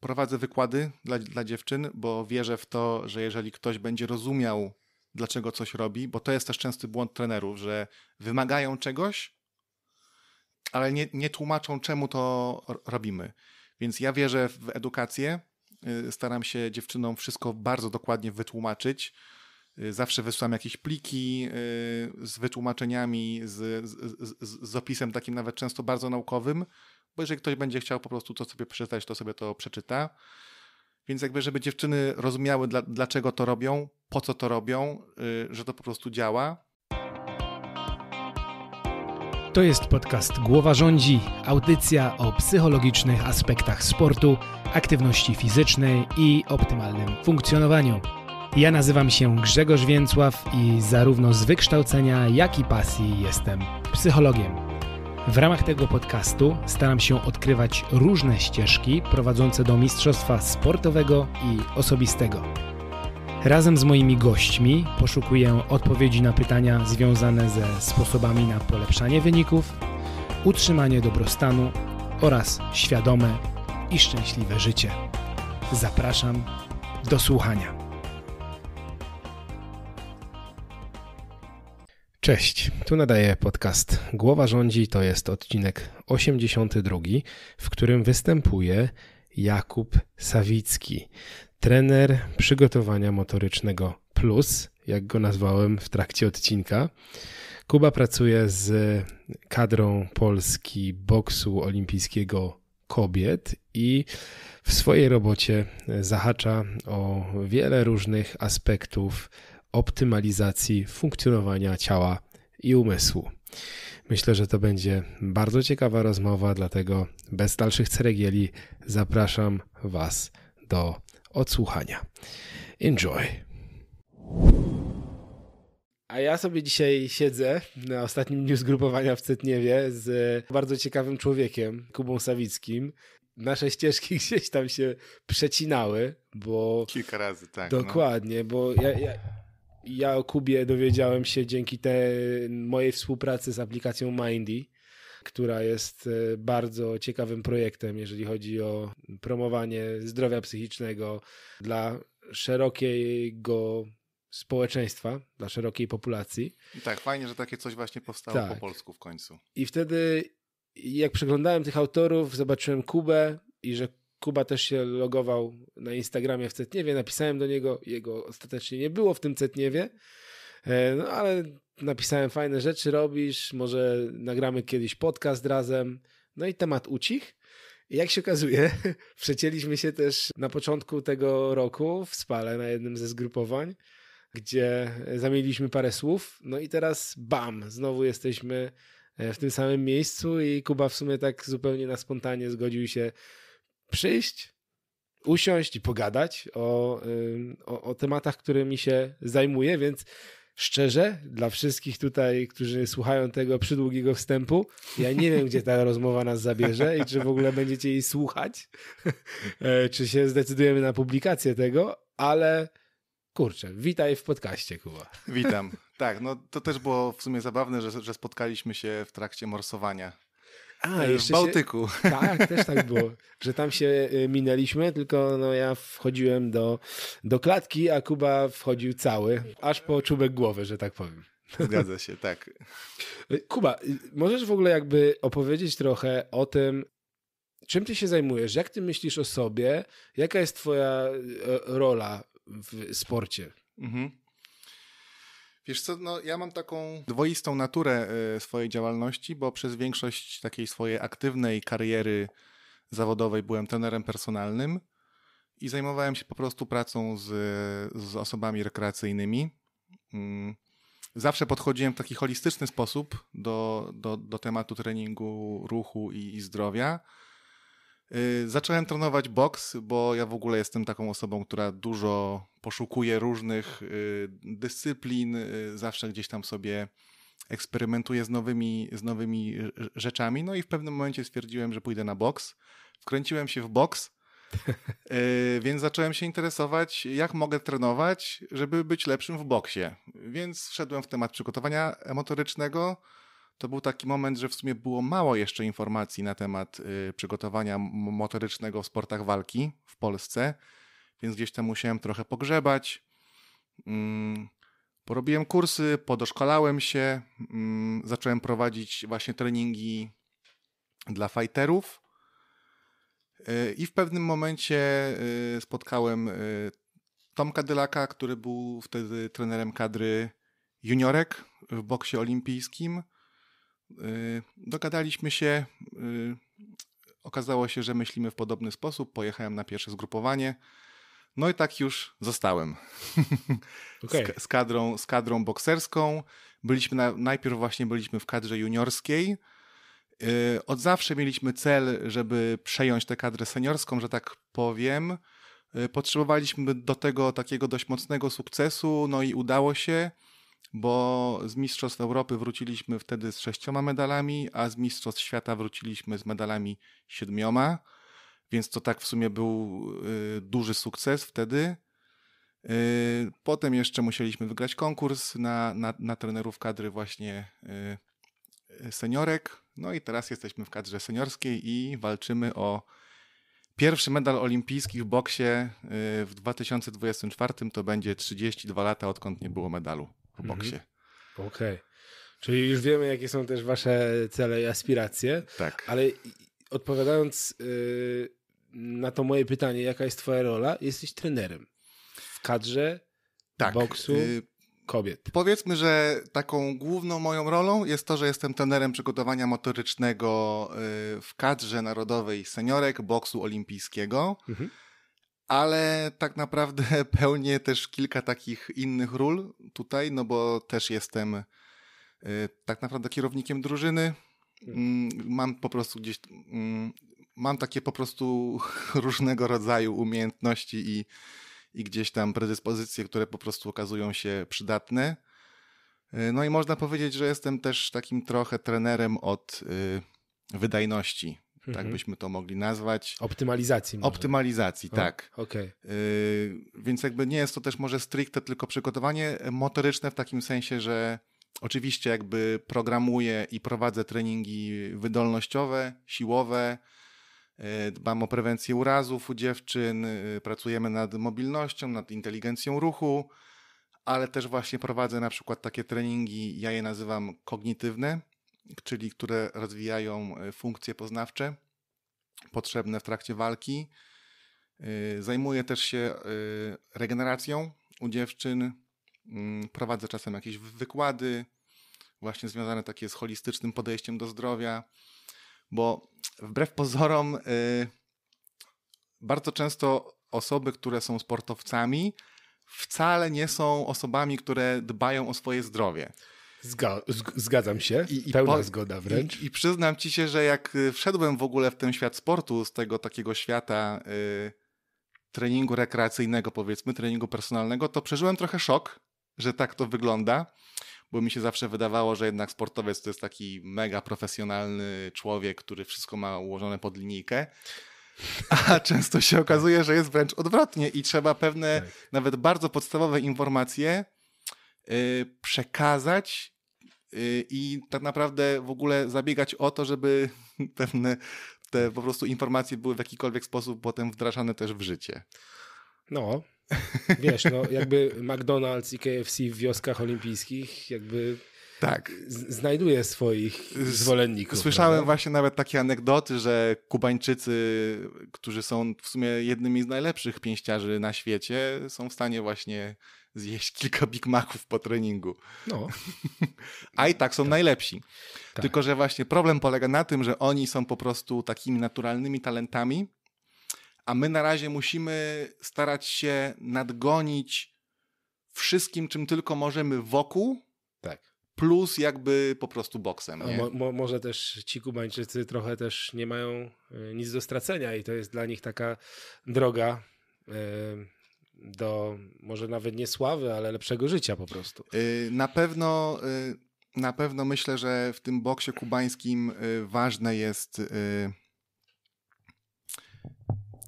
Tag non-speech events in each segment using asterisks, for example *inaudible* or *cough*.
prowadzę wykłady dla, dla dziewczyn, bo wierzę w to, że jeżeli ktoś będzie rozumiał, dlaczego coś robi, bo to jest też częsty błąd trenerów, że wymagają czegoś, ale nie, nie tłumaczą, czemu to robimy. Więc ja wierzę w edukację. Y, staram się dziewczynom wszystko bardzo dokładnie wytłumaczyć. Y, zawsze wysyłam jakieś pliki y, z wytłumaczeniami, z, z, z, z opisem takim nawet często bardzo naukowym, bo jeżeli ktoś będzie chciał po prostu to sobie przeczytać, to sobie to przeczyta. Więc jakby, żeby dziewczyny rozumiały, dla, dlaczego to robią, po co to robią, yy, że to po prostu działa. To jest podcast Głowa Rządzi, audycja o psychologicznych aspektach sportu, aktywności fizycznej i optymalnym funkcjonowaniu. Ja nazywam się Grzegorz Więcław i zarówno z wykształcenia, jak i pasji jestem psychologiem. W ramach tego podcastu staram się odkrywać różne ścieżki prowadzące do mistrzostwa sportowego i osobistego. Razem z moimi gośćmi poszukuję odpowiedzi na pytania związane ze sposobami na polepszanie wyników, utrzymanie dobrostanu oraz świadome i szczęśliwe życie. Zapraszam do słuchania. Cześć, tu nadaję podcast Głowa Rządzi, to jest odcinek 82, w którym występuje Jakub Sawicki, trener przygotowania motorycznego Plus, jak go nazwałem w trakcie odcinka. Kuba pracuje z kadrą Polski boksu olimpijskiego kobiet i w swojej robocie zahacza o wiele różnych aspektów optymalizacji funkcjonowania ciała i umysłu. Myślę, że to będzie bardzo ciekawa rozmowa, dlatego bez dalszych ceregieli zapraszam Was do odsłuchania. Enjoy! A ja sobie dzisiaj siedzę na ostatnim dniu zgrupowania w Cetniewie z bardzo ciekawym człowiekiem, Kubą Sawickim. Nasze ścieżki *laughs* gdzieś tam się przecinały, bo. Kilka razy, tak. No. Dokładnie, no. bo ja, ja ja o Kubie dowiedziałem się dzięki tej mojej współpracy z aplikacją Mindy, która jest e, bardzo ciekawym projektem, jeżeli chodzi o promowanie zdrowia psychicznego dla szerokiego społeczeństwa, dla szerokiej populacji. tak, fajnie, że takie coś właśnie powstało tak. po polsku w końcu. I wtedy, jak przeglądałem tych autorów, zobaczyłem Kubę i że Kuba też się logował na Instagramie w Cetniewie, napisałem do niego, jego ostatecznie nie było w tym Cetniewie, e, no ale napisałem fajne rzeczy robisz, może nagramy kiedyś podcast razem, no i temat ucich. I jak się okazuje, *laughs* przecięliśmy się też na początku tego roku w Spale na jednym ze zgrupowań, gdzie zamieniliśmy parę słów, no i teraz bam, znowu jesteśmy e, w tym samym miejscu i Kuba w sumie tak zupełnie na spontanie zgodził się przyjść, usiąść i pogadać o, o, o tematach, którymi się zajmuję, więc szczerze, dla wszystkich tutaj, którzy słuchają tego przydługiego wstępu, ja nie wiem, gdzie ta *laughs* rozmowa nas zabierze i czy w ogóle będziecie jej słuchać, *laughs* e, czy się zdecydujemy na publikację tego, ale kurczę, witaj w podcaście, Kuba. Witam. *laughs* Tak, no to też było w sumie zabawne, że, że spotkaliśmy się w trakcie morsowania a, e, w Bałtyku. Się, *laughs* tak, też tak było, że tam się e, minęliśmy, tylko no ja wchodziłem do, do klatki, a Kuba wchodził cały, aż po czubek głowy, że tak powiem. Zgadza się, *laughs* tak. E, Kuba, y, możesz w ogóle jakby opowiedzieć trochę o tym, czym ty się zajmujesz, jak ty myślisz o sobie, jaka jest twoja rola w sporcie? Mhm. Wiesz co, no, ja mam taką dwoistą naturę e, swojej działalności, bo przez większość takiej swojej aktywnej kariery zawodowej byłem trenerem personalnym i zajmowałem się po prostu pracą z, z osobami rekreacyjnymi. Mm, zawsze podchodziłem w taki holistyczny sposób do, do, do tematu treningu, ruchu i, i zdrowia Y, zacząłem trenować boks, bo ja w ogóle jestem taką osobą, która dużo poszukuje różnych y, dyscyplin, y, zawsze gdzieś tam sobie eksperymentuję z nowymi, z nowymi rzeczami. No i w pewnym momencie stwierdziłem, że pójdę na boks. Wkręciłem się w boks, *laughs* więc zacząłem się interesować, jak mogę trenować, żeby być lepszym w boksie. Więc wszedłem w temat przygotowania motorycznego to był taki moment, że w sumie było mało jeszcze informacji na temat y, przygotowania motorycznego w sportach walki w Polsce, więc gdzieś tam musiałem trochę pogrzebać. Mm, porobiłem kursy, podoszkolałem się, mm, zacząłem prowadzić właśnie treningi dla fighterów. Y, I w pewnym momencie y, spotkałem y, Tomka Dylaka, który był wtedy trenerem kadry juniorek w boksie olimpijskim. Y, dogadaliśmy się. Y, okazało się, że myślimy w podobny sposób. Pojechałem na pierwsze zgrupowanie. No i tak już zostałem. *laughs* Okay. Z, kadrą, z kadrą bokserską. Byliśmy na, najpierw właśnie byliśmy w kadrze juniorskiej. Y, od zawsze mieliśmy cel, żeby przejąć tę kadrę seniorską, że tak powiem. Potrzebowaliśmy do tego takiego dość mocnego sukcesu, no i udało się bo z Mistrzostw Europy wróciliśmy wtedy z sześcioma medalami, a z Mistrzostw Świata wróciliśmy z medalami siedmioma, więc to tak w sumie był y, duży sukces wtedy. Y, potem jeszcze musieliśmy wygrać konkurs na, na, na trenerów kadry właśnie y, seniorek. No i teraz jesteśmy w kadrze seniorskiej i walczymy o pierwszy medal olimpijski w boksie y, w 2024. To będzie 32 lata, odkąd nie było medalu po mhm. boksie. Mhm. Okej. Okay. Czyli już wiemy, jakie są też wasze cele i aspiracje. Tak. Ale odpowiadając yy, na to moje pytanie, jaka jest twoja rola? Jesteś trenerem w kadrze tak. boksu y, kobiet. Powiedzmy, że taką główną moją rolą jest to, że jestem trenerem przygotowania motorycznego y, w kadrze narodowej seniorek boksu olimpijskiego. Mhm ale tak naprawdę *laughs* pełnię też kilka takich innych ról tutaj, no bo też jestem y, tak naprawdę kierownikiem drużyny. Mhm. Mm, mam po prostu gdzieś, mm, mam takie po prostu *laughs* różnego rodzaju umiejętności i, i gdzieś tam predyspozycje, które po prostu okazują się przydatne. Y, no i można powiedzieć, że jestem też takim trochę trenerem od y, wydajności tak mhm. tak byśmy to mogli nazwać. Optymalizacji. Może. Optymalizacji, o, tak. Okay. więc jakby nie jest to też może stricte tylko przygotowanie motoryczne w takim sensie, że oczywiście jakby programuję i prowadzę treningi wydolnościowe, siłowe, y, Dbam o prewencję urazów u dziewczyn, y, pracujemy nad mobilnością, nad inteligencją ruchu, ale też właśnie prowadzę na przykład takie treningi, ja je nazywam kognitywne, czyli które rozwijają e, funkcje poznawcze potrzebne w trakcie walki. E, Zajmuję też się e, regeneracją u dziewczyn, mm, prowadzę czasem jakieś wykłady, właśnie związane takie z holistycznym podejściem do zdrowia, bo wbrew pozorom bardzo często osoby, które są sportowcami, wcale nie są osobami, które dbają o swoje zdrowie. Zga zgadzam się i, i pełna zgoda wręcz. I, I, przyznam ci się, że jak y, wszedłem w ogóle w ten świat sportu, z tego takiego świata y, treningu rekreacyjnego powiedzmy, treningu personalnego, to przeżyłem trochę szok, że tak to wygląda, bo mi się zawsze wydawało, że jednak sportowiec to jest taki mega profesjonalny człowiek, który wszystko ma ułożone pod linijkę. A *laughs* często się okazuje, że jest wręcz odwrotnie i trzeba pewne, tak. nawet bardzo podstawowe informacje Y, przekazać y, i tak naprawdę w ogóle zabiegać o to, żeby *laughs* pewne te po prostu informacje były w jakikolwiek sposób potem wdrażane też w życie. No, wiesz, no jakby McDonald's i KFC w wioskach olimpijskich jakby tak. znajduje swoich zwolenników. Słyszałem prawda? właśnie nawet takie anegdoty, że Kubańczycy, którzy są w sumie jednymi z najlepszych pięściarzy na świecie, są w stanie właśnie zjeść kilka Big Maców po treningu. No. *laughs* A i tak są tak. najlepsi. Tak. Tylko, że właśnie problem polega na tym, że oni są po prostu takimi naturalnymi talentami, a my na razie musimy starać się nadgonić wszystkim, czym tylko możemy wokół. Tak plus jakby po prostu boksem. Mo, mo, może też ci Kubańczycy trochę też nie mają e, nic do stracenia i to jest dla nich taka droga. Yy do może nawet nie sławy, ale lepszego życia po prostu. Y, na pewno, y, na pewno myślę, że w tym boksie kubańskim y, ważne jest.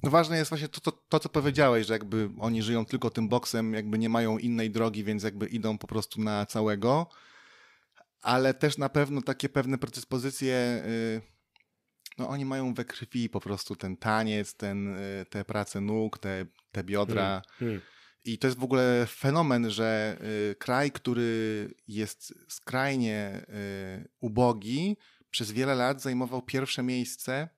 No ważne jest właśnie to, to, to, co powiedziałeś, że jakby oni żyją tylko tym boksem, jakby nie mają innej drogi, więc jakby idą po prostu na całego. Ale też na pewno takie pewne predyspozycje no oni mają we krwi po prostu ten taniec, ten, y, te prace nóg, te, te biodra. Hmm, hmm. I to jest w ogóle fenomen, że y, kraj, który jest skrajnie y, ubogi, przez wiele lat zajmował pierwsze miejsce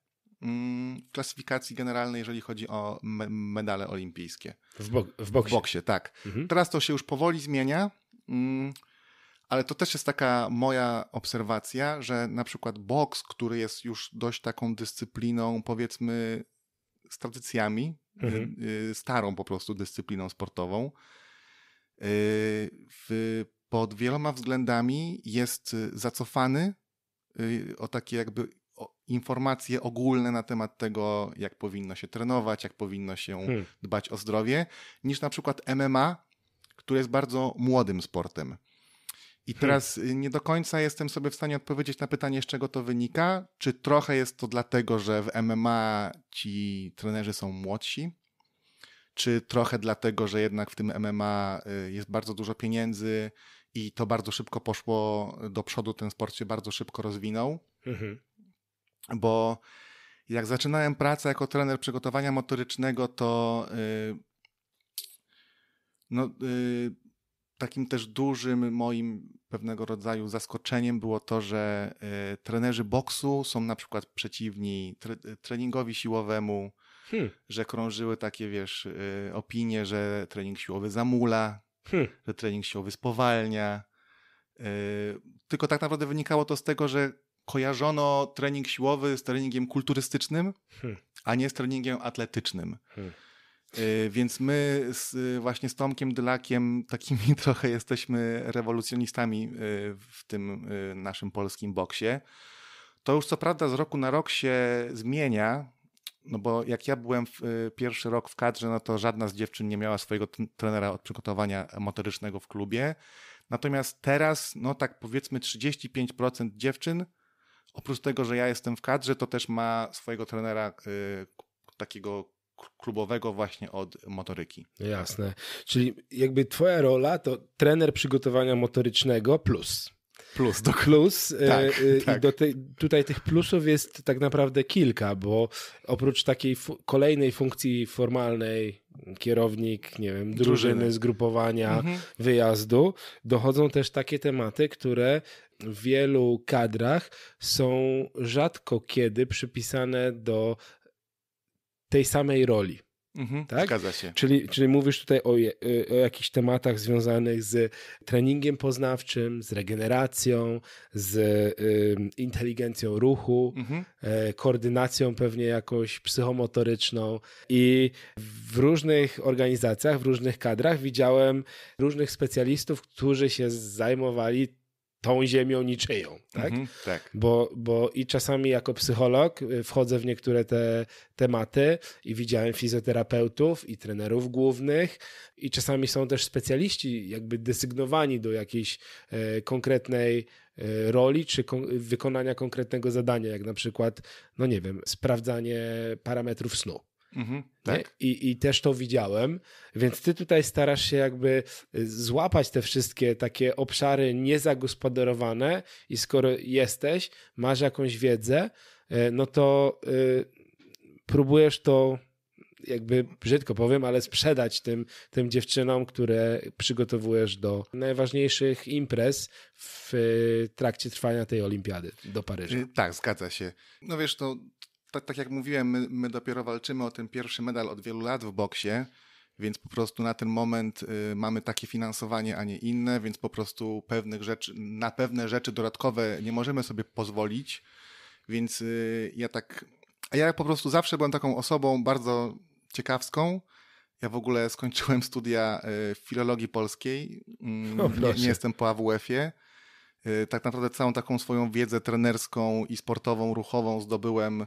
mm, w klasyfikacji generalnej, jeżeli chodzi o me medale olimpijskie. W, bok w, boksie. W boksie tak. Mhm. Teraz to się już powoli zmienia. Mm, ale to też jest taka moja obserwacja, że na przykład boks, który jest już dość taką dyscypliną, powiedzmy, z tradycjami, mhm. Y, y, starą po prostu dyscypliną sportową, y, w, pod wieloma względami jest zacofany o takie jakby informacje ogólne na temat tego, jak powinno się trenować, jak powinno się hmm. dbać o zdrowie, niż na przykład MMA, które jest bardzo młodym sportem. I hmm. teraz y, nie do końca jestem sobie w stanie odpowiedzieć na pytanie, z czego to wynika. Czy trochę jest to dlatego, że w MMA ci trenerzy są młodsi? Czy trochę dlatego, że jednak w tym MMA y, jest bardzo dużo pieniędzy i to bardzo szybko poszło do przodu, ten sport się bardzo szybko rozwinął? Mhm. Bo jak zaczynałem pracę jako trener przygotowania motorycznego, to. Yy, no, yy, takim też dużym moim pewnego rodzaju zaskoczeniem było to, że e, trenerzy boksu są na przykład przeciwni e, treningowi siłowemu, hmm. że krążyły takie, wiesz, e, opinie, że trening siłowy zamula, hmm. że trening siłowy spowalnia. tylko tak naprawdę wynikało to z tego, że kojarzono trening siłowy z treningiem kulturystycznym, hmm. a nie z treningiem atletycznym. Hmm. Y, więc my z, właśnie z Tomkiem Dylakiem takimi *laughs* trochę jesteśmy rewolucjonistami y, w tym y, naszym polskim boksie. To już co prawda z roku na rok się zmienia, no bo jak ja byłem w, pierwszy rok w kadrze, no to żadna z dziewczyn nie miała swojego trenera od przygotowania motorycznego w klubie. Natomiast teraz, no tak powiedzmy 35% dziewczyn, oprócz tego, że ja jestem w kadrze, to też ma swojego trenera y, takiego klubowego właśnie od motoryki. No jasne. Czyli jakby twoja rola to trener przygotowania motorycznego plus. Plus. Do plus. E, *laughs* tak, e, tak. Do te, tutaj tych plusów jest tak naprawdę kilka, bo oprócz takiej fu kolejnej funkcji formalnej, kierownik, nie wiem, drużyny, drużyny. zgrupowania, mhm. wyjazdu, dochodzą też takie tematy, które w wielu kadrach są rzadko kiedy przypisane do tej samej roli. Mhm, tak? Zgadza się. Czyli, czyli mówisz tutaj o, y, o jakichś tematach związanych z treningiem poznawczym, z regeneracją, z y, inteligencją ruchu, mhm. y, koordynacją pewnie jakąś psychomotoryczną. I w różnych organizacjach, w różnych kadrach widziałem różnych specjalistów, którzy się zajmowali tą ziemią niczyją, tak? Mhm, tak. Bo, bo i czasami jako psycholog y, wchodzę w niektóre te tematy i widziałem fizjoterapeutów i trenerów głównych i czasami są też specjaliści jakby desygnowani do jakiejś e, konkretnej e, roli czy kon wykonania konkretnego zadania, jak na przykład, no nie wiem, sprawdzanie parametrów snu. Mhm, tak? I, I też to widziałem, więc ty tutaj starasz się jakby y, złapać te wszystkie takie obszary niezagospodarowane i skoro jesteś, masz jakąś wiedzę, y, no to y, próbujesz to jakby brzydko powiem, ale sprzedać tym, tym dziewczynom, które przygotowujesz do najważniejszych imprez w trakcie trwania tej olimpiady do Paryża. Tak, zgadza się. No wiesz, no tak, tak jak mówiłem, my, my dopiero walczymy o ten pierwszy medal od wielu lat w boksie, więc po prostu na ten moment y, mamy takie finansowanie, a nie inne, więc po prostu pewnych rzeczy, na pewne rzeczy dodatkowe nie możemy sobie pozwolić, więc y, ja tak, a ja po prostu zawsze byłem taką osobą bardzo ciekawską, ja w ogóle skończyłem studia y, w filologii polskiej. Mm, nie, nie, jestem po AWF-ie. Y, tak naprawdę całą taką swoją wiedzę trenerską i sportową, ruchową zdobyłem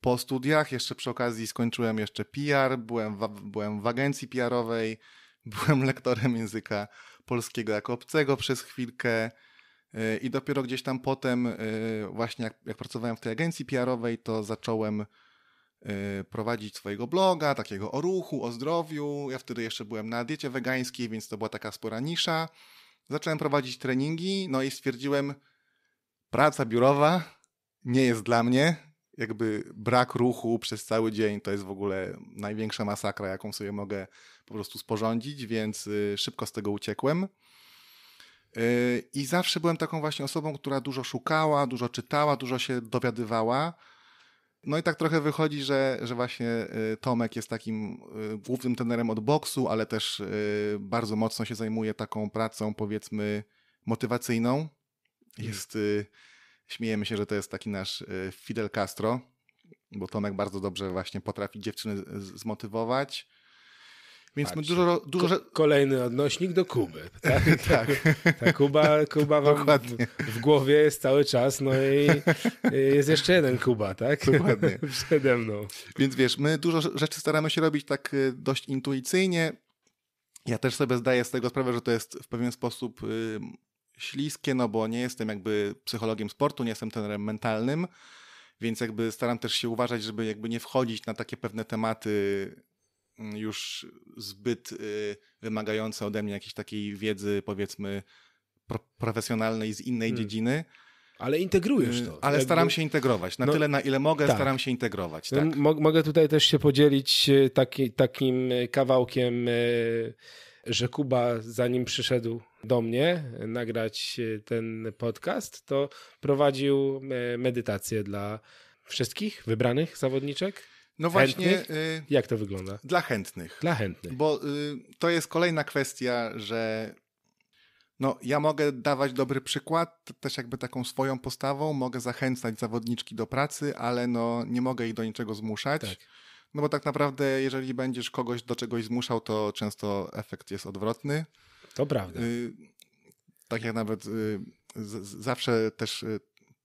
po studiach, jeszcze przy okazji skończyłem jeszcze PR, byłem w, byłem w agencji PR-owej, *laughs* byłem lektorem języka polskiego jako obcego przez chwilkę y, i dopiero gdzieś tam potem, y, właśnie jak, jak pracowałem w tej agencji PR-owej, to zacząłem y, prowadzić swojego bloga, takiego o ruchu, o zdrowiu. Ja wtedy jeszcze byłem na diecie wegańskiej, więc to była taka spora nisza. Zacząłem prowadzić treningi, no i stwierdziłem, praca biurowa nie jest dla mnie jakby brak ruchu przez cały dzień to jest w ogóle największa masakra, jaką sobie mogę po prostu sporządzić, więc y, szybko z tego uciekłem. Y, I zawsze byłem taką właśnie osobą, która dużo szukała, dużo czytała, dużo się dowiadywała. No i tak trochę wychodzi, że, że właśnie y, Tomek jest takim głównym tenorem od boksu, ale też bardzo mocno się zajmuje taką pracą, powiedzmy, motywacyjną. Mhm. Jest. Hmm Śmiejemy się, że to jest taki nasz y, Fidel Castro, bo Tomek bardzo dobrze właśnie potrafi dziewczyny zmotywować. Więc dużo, dużo... Kolejny odnośnik do Kuby. *laughs* Tak, tak. Ta Kuba, Kuba wam w, w, głowie jest cały czas, no i y, jest jeszcze jeden Kuba, tak? Dokładnie. *laughs* Przede mną. Więc wiesz, my dużo rzeczy staramy się robić tak y, dość intuicyjnie. Ja też sobie zdaję z tego sprawę, że to jest w pewien sposób śliskie, no bo nie jestem jakby psychologiem sportu, nie jestem trenerem mentalnym, więc jakby staram też się uważać, żeby jakby nie wchodzić na takie pewne tematy mm, już zbyt y, wymagające ode mnie jakiejś takiej wiedzy, powiedzmy, pro profesjonalnej z innej hmm. dziedziny. Ale integrujesz y, to. Ale jakby... staram się integrować. Na no, tyle, na ile mogę, tak. staram się integrować. Tak. Mogę tutaj też się podzielić y, taki, takim kawałkiem że Kuba, zanim przyszedł do mnie e, nagrać e, ten podcast, to prowadził e, medytację dla wszystkich wybranych zawodniczek. No właśnie. Chętnych? Jak to wygląda? Dla chętnych. Dla chętnych. Bo y, to jest kolejna kwestia, że no, ja mogę dawać dobry przykład, też jakby taką swoją postawą, mogę zachęcać zawodniczki do pracy, ale no, nie mogę ich do niczego zmuszać. Tak. No bo tak naprawdę, jeżeli będziesz kogoś do czegoś zmuszał, to często efekt jest odwrotny. To prawda. Y, tak jak nawet y, zawsze też y,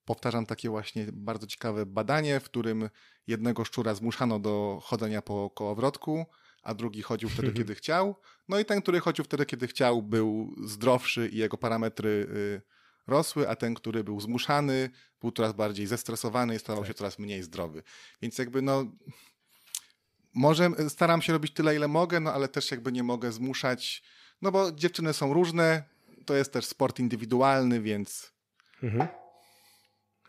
powtarzam takie właśnie bardzo ciekawe badanie, w którym jednego szczura zmuszano do chodzenia po kołowrotku, a drugi chodził wtedy, *laughs* kiedy chciał. No i ten, który chodził wtedy, kiedy chciał, był zdrowszy i jego parametry rosły, a ten, który był zmuszany, był coraz bardziej zestresowany i stawał tak. się coraz mniej zdrowy. Więc jakby no, może e, staram się robić tyle, ile mogę, no ale też jakby nie mogę zmuszać, no bo dziewczyny są różne, to jest też sport indywidualny, więc. Mhm.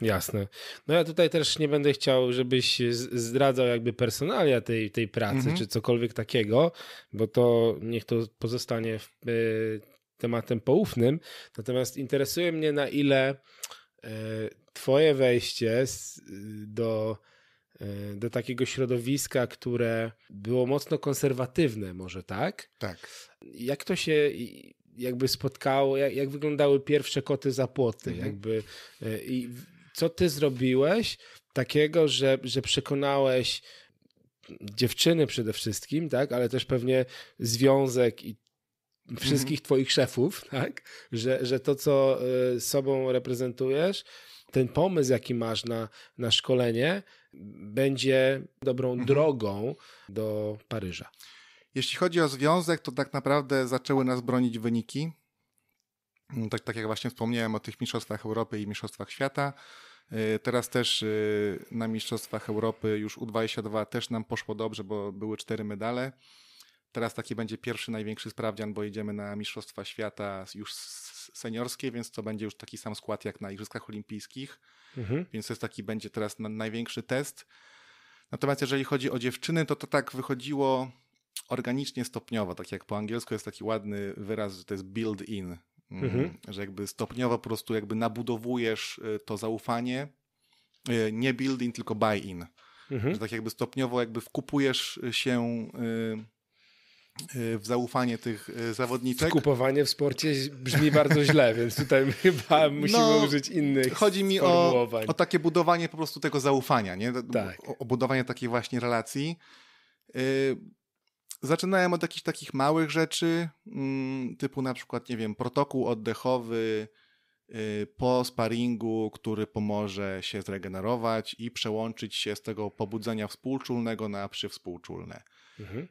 Jasne. No ja tutaj też nie będę chciał, żebyś zdradzał jakby personalia tej, tej pracy, mhm. czy cokolwiek takiego, bo to niech to pozostanie w, y, tematem poufnym. Natomiast interesuje mnie, na ile y, twoje wejście z, do E, do takiego środowiska, które było mocno konserwatywne, może tak? Tak. Jak to się jakby spotkało, jak, jak wyglądały pierwsze koty za płoty, mhm. jakby e, i co ty zrobiłeś takiego, że, że przekonałeś dziewczyny przede wszystkim, tak, ale też pewnie związek i wszystkich mhm. twoich szefów, tak, że, że to, co e, sobą reprezentujesz, ten pomysł, jaki masz na, na szkolenie, będzie dobrą mhm. drogą do Paryża. Jeśli chodzi o związek, to tak naprawdę zaczęły nas bronić wyniki. No, tak, tak jak właśnie wspomniałem o tych mistrzostwach Europy i mistrzostwach świata. Y, teraz też y, na Mistrzostwach Europy już U22 też nam poszło dobrze, bo były cztery medale. Teraz taki będzie pierwszy największy sprawdzian, bo jedziemy na Mistrzostwa Świata już seniorskie, więc to będzie już taki sam skład jak na Igrzyskach Olimpijskich. Mhm. Więc to jest taki będzie teraz największy test. Natomiast jeżeli chodzi o dziewczyny, to to tak wychodziło organicznie, stopniowo. Tak jak po angielsku jest taki ładny wyraz, że to jest build in. Mm, mhm. Że jakby stopniowo po prostu jakby nabudowujesz y, to zaufanie. Y, nie build in, tylko buy in. Mhm. Że tak jakby stopniowo jakby wkupujesz się y, Y, w zaufanie tych y, zawodniczek. Kupowanie w sporcie brzmi bardzo źle, *laughs* więc tutaj chyba no, musimy no, użyć innych Chodzi mi o, o, takie budowanie po prostu tego zaufania, nie? Tak. O, o budowanie takiej właśnie relacji. Y, zaczynałem od jakichś takich małych rzeczy, mm, typu na przykład, nie wiem, protokół oddechowy po sparingu, który pomoże się zregenerować i przełączyć się z tego pobudzenia współczulnego na przywspółczulne. Mhm.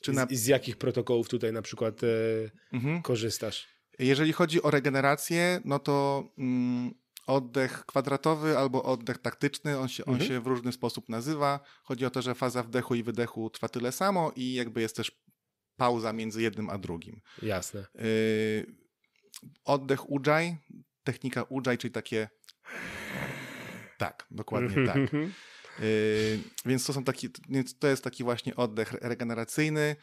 Czy na... z, z, jakich protokołów tutaj na przykład e, mhm. korzystasz? Jeżeli chodzi o regenerację, no to mm, oddech kwadratowy albo oddech taktyczny, on się, on mhm. się w różny sposób nazywa. Chodzi o to, że faza wdechu i wydechu trwa tyle samo i jakby jest też pauza między jednym a drugim. Jasne. Yy, oddech Ujjayi, technika Ujjayi, czyli takie... Tak, dokładnie tak. Mhm. Yy, więc to, są taki, to jest taki właśnie oddech regeneracyjny,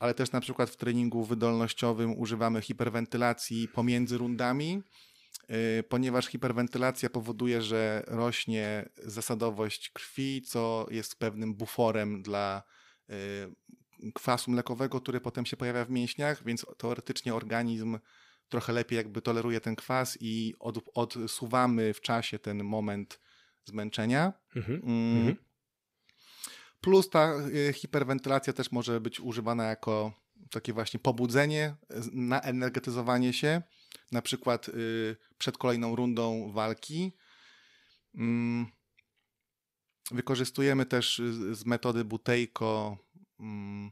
ale też na przykład w treningu wydolnościowym używamy hiperwentylacji pomiędzy rundami, yy, ponieważ hiperwentylacja powoduje, że rośnie zasadowość krwi, co jest pewnym buforem dla yy, kwasu mlekowego, który potem się pojawia w mięśniach, więc teoretycznie organizm trochę lepiej jakby toleruje ten kwas i od, odsuwamy w czasie ten moment zmęczenia. Mhm, mm. mhm. Plus ta y, hiperwentylacja też może być używana jako takie właśnie pobudzenie, naenergetyzowanie się, na przykład y, przed kolejną rundą walki. Mm. Wykorzystujemy też z metody Butejko, mm,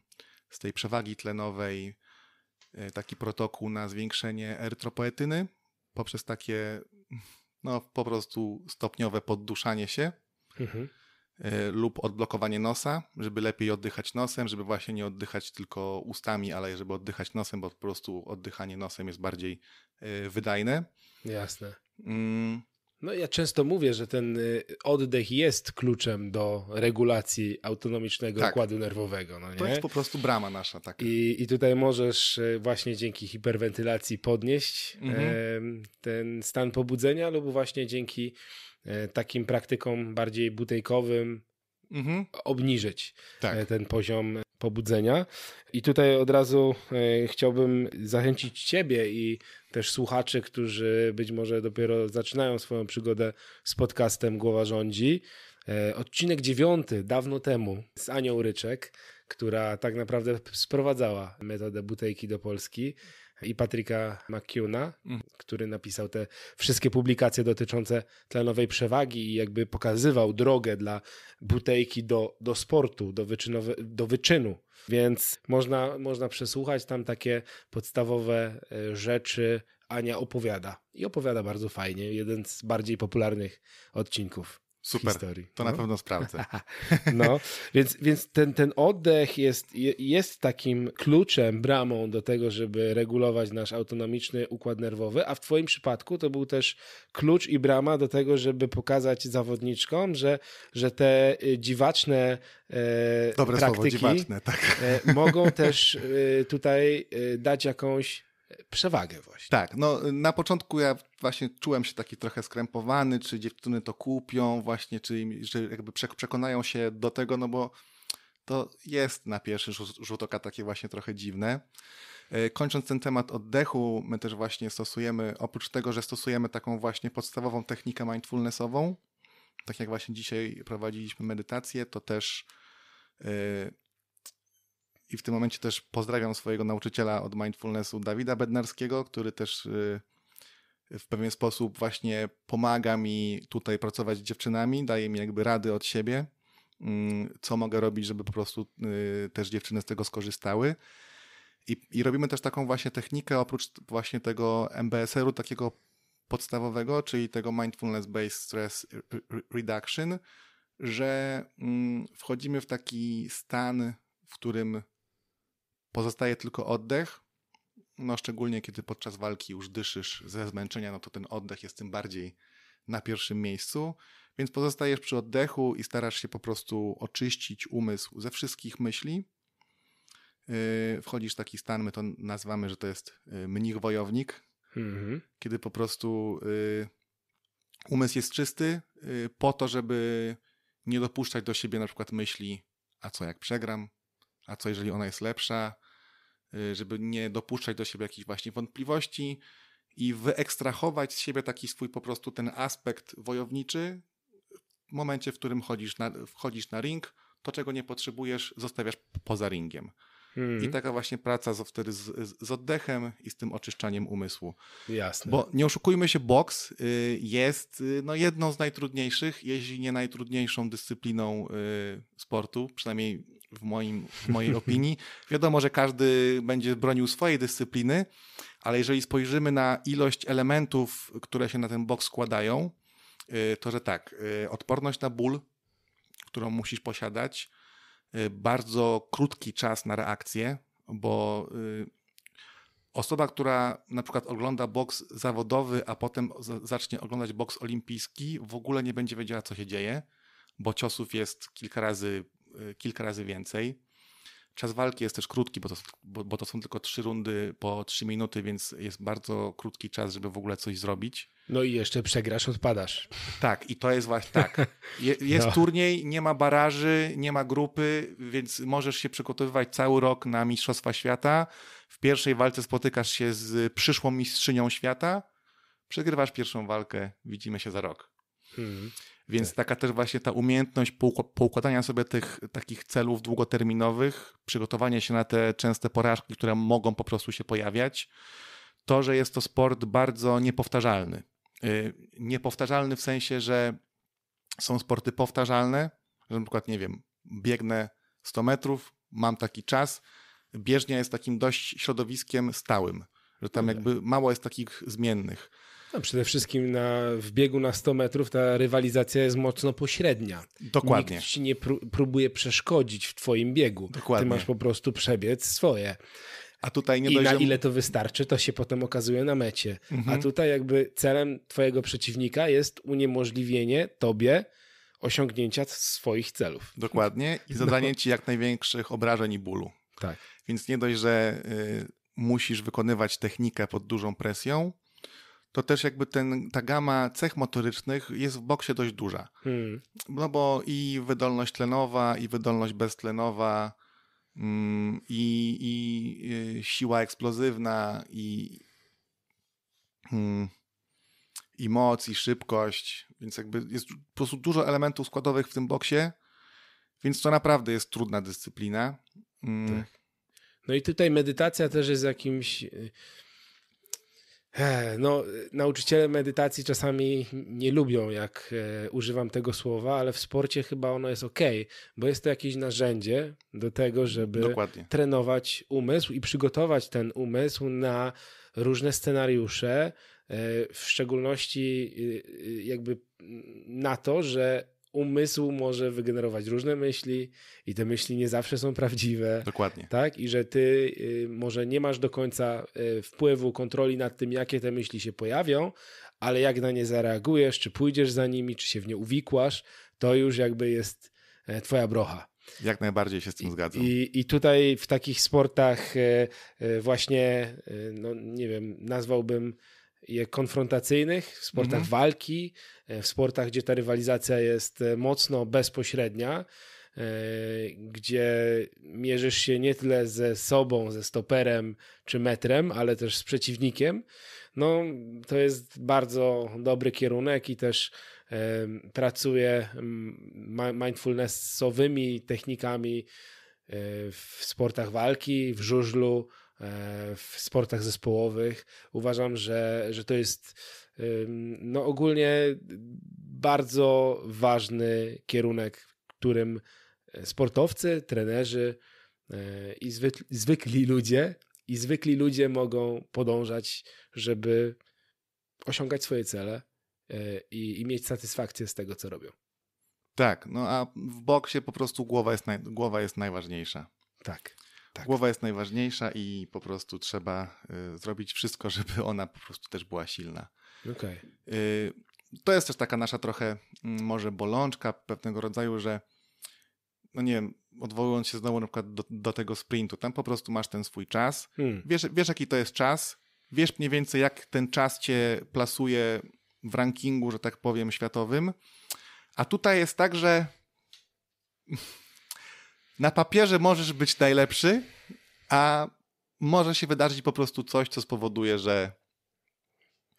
z tej przewagi tlenowej, y, taki protokół na zwiększenie erytropoetyny poprzez takie no, po prostu stopniowe podduszanie się mhm. E, lub odblokowanie nosa, żeby lepiej oddychać nosem, żeby właśnie nie oddychać tylko ustami, ale żeby oddychać nosem, bo po prostu oddychanie nosem jest bardziej e, wydajne. Jasne. Mm. No ja często mówię, że ten y, oddech jest kluczem do regulacji autonomicznego tak. układu nerwowego. No nie? To jest po prostu brama nasza. Taka. I, I tutaj możesz y, właśnie dzięki hiperwentylacji podnieść mhm. ten stan pobudzenia lub właśnie dzięki e, takim praktykom bardziej butejkowym, Mhm. obniżyć e, tak. ten poziom pobudzenia. I tutaj od razu e, chciałbym zachęcić Ciebie i też słuchaczy, którzy być może dopiero zaczynają swoją przygodę z podcastem Głowa Rządzi. E, odcinek dziewiąty, dawno temu, z Anią Ryczek, która tak naprawdę sprowadzała metodę butejki do Polski i Patryka McCuna, mhm. który napisał te wszystkie publikacje dotyczące tlenowej przewagi i jakby pokazywał drogę dla butejki do, do sportu, do, do wyczynu. Więc można, można przesłuchać tam takie podstawowe e, rzeczy. Ania opowiada i opowiada bardzo fajnie. Jeden z bardziej popularnych odcinków. Super. Historii. To no? na pewno sprawdzę. *laughs* no, więc, więc ten, ten oddech jest, jest takim kluczem, bramą do tego, żeby regulować nasz autonomiczny układ nerwowy, a w Twoim przypadku to był też klucz i brama do tego, żeby pokazać zawodniczkom, że, że te y, dziwaczne e, Dobre praktyki słowo, dziwaczne, tak. e, mogą też e, tutaj y, dać jakąś przewagę właśnie. Tak, no na początku ja właśnie czułem się taki trochę skrępowany, czy dziewczyny to kupią właśnie, czy że jakby przekonają się do tego, no bo to jest na pierwszy rzut oka takie właśnie trochę dziwne. E, kończąc ten temat oddechu, my też właśnie stosujemy, oprócz tego, że stosujemy taką właśnie podstawową technikę mindfulnessową, tak jak właśnie dzisiaj prowadziliśmy medytację, to też e, i w tym momencie też pozdrawiam swojego nauczyciela od mindfulnessu, Dawida Bednarskiego, który też y, w pewien sposób właśnie pomaga mi tutaj pracować z dziewczynami, daje mi jakby rady od siebie, mm, co mogę robić, żeby po prostu y, też dziewczyny z tego skorzystały. I, i robimy też taką właśnie technikę, oprócz właśnie tego MBSR-u, takiego podstawowego, czyli tego Mindfulness Based Stress Reduction, że mm, wchodzimy w taki stan, w którym Pozostaje tylko oddech. No, szczególnie kiedy podczas walki już dyszysz ze zmęczenia, no to ten oddech jest tym bardziej na pierwszym miejscu. Więc pozostajesz przy oddechu i starasz się po prostu oczyścić umysł ze wszystkich myśli. Yy, wchodzisz w taki stan, my to nazywamy, że to jest yy, mnich wojownik, mhm. kiedy po prostu yy, umysł jest czysty po to, żeby nie dopuszczać do siebie na przykład myśli, a co jak przegram, a co jeżeli ona jest lepsza, Y, żeby nie dopuszczać do siebie jakichś właśnie wątpliwości i wyekstrahować z siebie taki swój po prostu ten aspekt wojowniczy w momencie, w którym chodzisz na, wchodzisz na ring, to czego nie potrzebujesz zostawiasz poza ringiem. Hmm. I taka właśnie praca z, wtedy z, z, oddechem i z tym oczyszczaniem umysłu. Jasne. Bo nie oszukujmy się, boks y, jest y, no, jedną z najtrudniejszych, jeśli nie najtrudniejszą dyscypliną sportu, przynajmniej w, moim, w mojej opinii. Wiadomo, że każdy będzie bronił swojej dyscypliny, ale jeżeli spojrzymy na ilość elementów, które się na ten bok składają, y, to że tak, y, odporność na ból, którą musisz posiadać, y, bardzo krótki czas na reakcję, bo osoba, która na przykład ogląda boks zawodowy, a potem zacznie oglądać boks olimpijski, w ogóle nie będzie wiedziała, co się dzieje, bo ciosów jest kilka razy Y, kilka razy więcej. Czas walki jest też krótki, bo to, bo, bo to, są tylko trzy rundy po trzy minuty, więc jest bardzo krótki czas, żeby w ogóle coś zrobić. No i jeszcze przegrasz, odpadasz. Tak, i to jest właśnie tak. Je, *laughs* jest no. turniej, nie ma baraży, nie ma grupy, więc możesz się przygotowywać cały rok na Mistrzostwa Świata. W pierwszej walce spotykasz się z przyszłą mistrzynią świata, przegrywasz pierwszą walkę, widzimy się za rok. Hmm. Więc tak. taka też właśnie ta umiejętność poukładania sobie tych takich celów długoterminowych, przygotowanie się na te częste porażki, które mogą po prostu się pojawiać, to, że jest to sport bardzo niepowtarzalny. Y, niepowtarzalny w sensie, że są sporty powtarzalne, że na przykład, nie wiem, biegnę 100 metrów, mam taki czas. Bieżnia jest takim dość środowiskiem stałym, że tam no jakby tak. mało jest takich zmiennych. No przede wszystkim na, w biegu na 100 metrów ta rywalizacja jest mocno pośrednia. Dokładnie. Nikt ci nie pró- próbuje przeszkodzić w twoim biegu. Dokładnie. Ty masz po prostu przebiec swoje. A tutaj nie I dojdziemy... na ile to wystarczy, to się potem okazuje na mecie. Mhm. A tutaj jakby celem twojego przeciwnika jest uniemożliwienie tobie osiągnięcia swoich celów. Dokładnie. I zadanie no. ci jak największych obrażeń i bólu. Tak. Więc nie dość, że y, musisz wykonywać technikę pod dużą presją, to też jakby ten, ta gama cech motorycznych jest w boksie dość duża. Hmm. No bo i wydolność tlenowa, i wydolność beztlenowa, mm, i, i y, siła eksplozywna, i, mm, i moc, i szybkość, więc jakby jest po prostu dużo elementów składowych w tym boksie, więc to naprawdę jest trudna dyscyplina. Mm. Tak. No i tutaj medytacja też jest jakimś y, no, nauczyciele medytacji czasami nie lubią, jak e, używam tego słowa, ale w sporcie chyba ono jest ok, bo jest to jakieś narzędzie do tego, żeby Dokładnie. trenować umysł i przygotować ten umysł na różne scenariusze, e, w szczególności e, jakby mm, na to, że umysł może wygenerować różne myśli i te myśli nie zawsze są prawdziwe. Dokładnie. Tak? I że ty y, może nie masz do końca y, wpływu, kontroli nad tym, jakie te myśli się pojawią, ale jak na nie zareagujesz, czy pójdziesz za nimi, czy się w nie uwikłasz, to już jakby jest y, twoja brocha. Jak najbardziej się z tym zgadzam. I, I tutaj w takich sportach e, e, właśnie, no nie wiem, nazwałbym konfrontacyjnych, w sportach mhm. walki, e, w sportach, gdzie ta rywalizacja jest e, mocno bezpośrednia, e, gdzie mierzysz się nie tyle ze sobą, ze stoperem czy metrem, ale też z przeciwnikiem. No, to jest bardzo dobry kierunek i też pracuje mindfulnessowymi technikami w sportach walki, w żużlu, E, w sportach zespołowych. Uważam, że, że to jest no ogólnie bardzo ważny kierunek, którym sportowcy, trenerzy e, i zwykli, zwykli ludzie i zwykli ludzie mogą podążać, żeby osiągać swoje cele e, i, i mieć satysfakcję z tego, co robią. Tak, no a w boksie po prostu głowa jest, naj, głowa jest najważniejsza. Tak. Tak. Głowa jest najważniejsza i po prostu trzeba y, zrobić wszystko, *laughs* żeby ona po prostu też była silna. Okay. Y, to jest też taka nasza trochę mm, może bolączka pewnego rodzaju, że no nie wiem, odwołując się znowu na przykład do, do tego sprintu, tam po prostu masz ten swój czas, hmm. wiesz, wiesz jaki to jest czas, wiesz mniej więcej jak ten czas cię plasuje w rankingu, że tak powiem, światowym, a tutaj jest tak, że na papierze możesz być najlepszy, a może się wydarzyć po prostu coś, co spowoduje, że.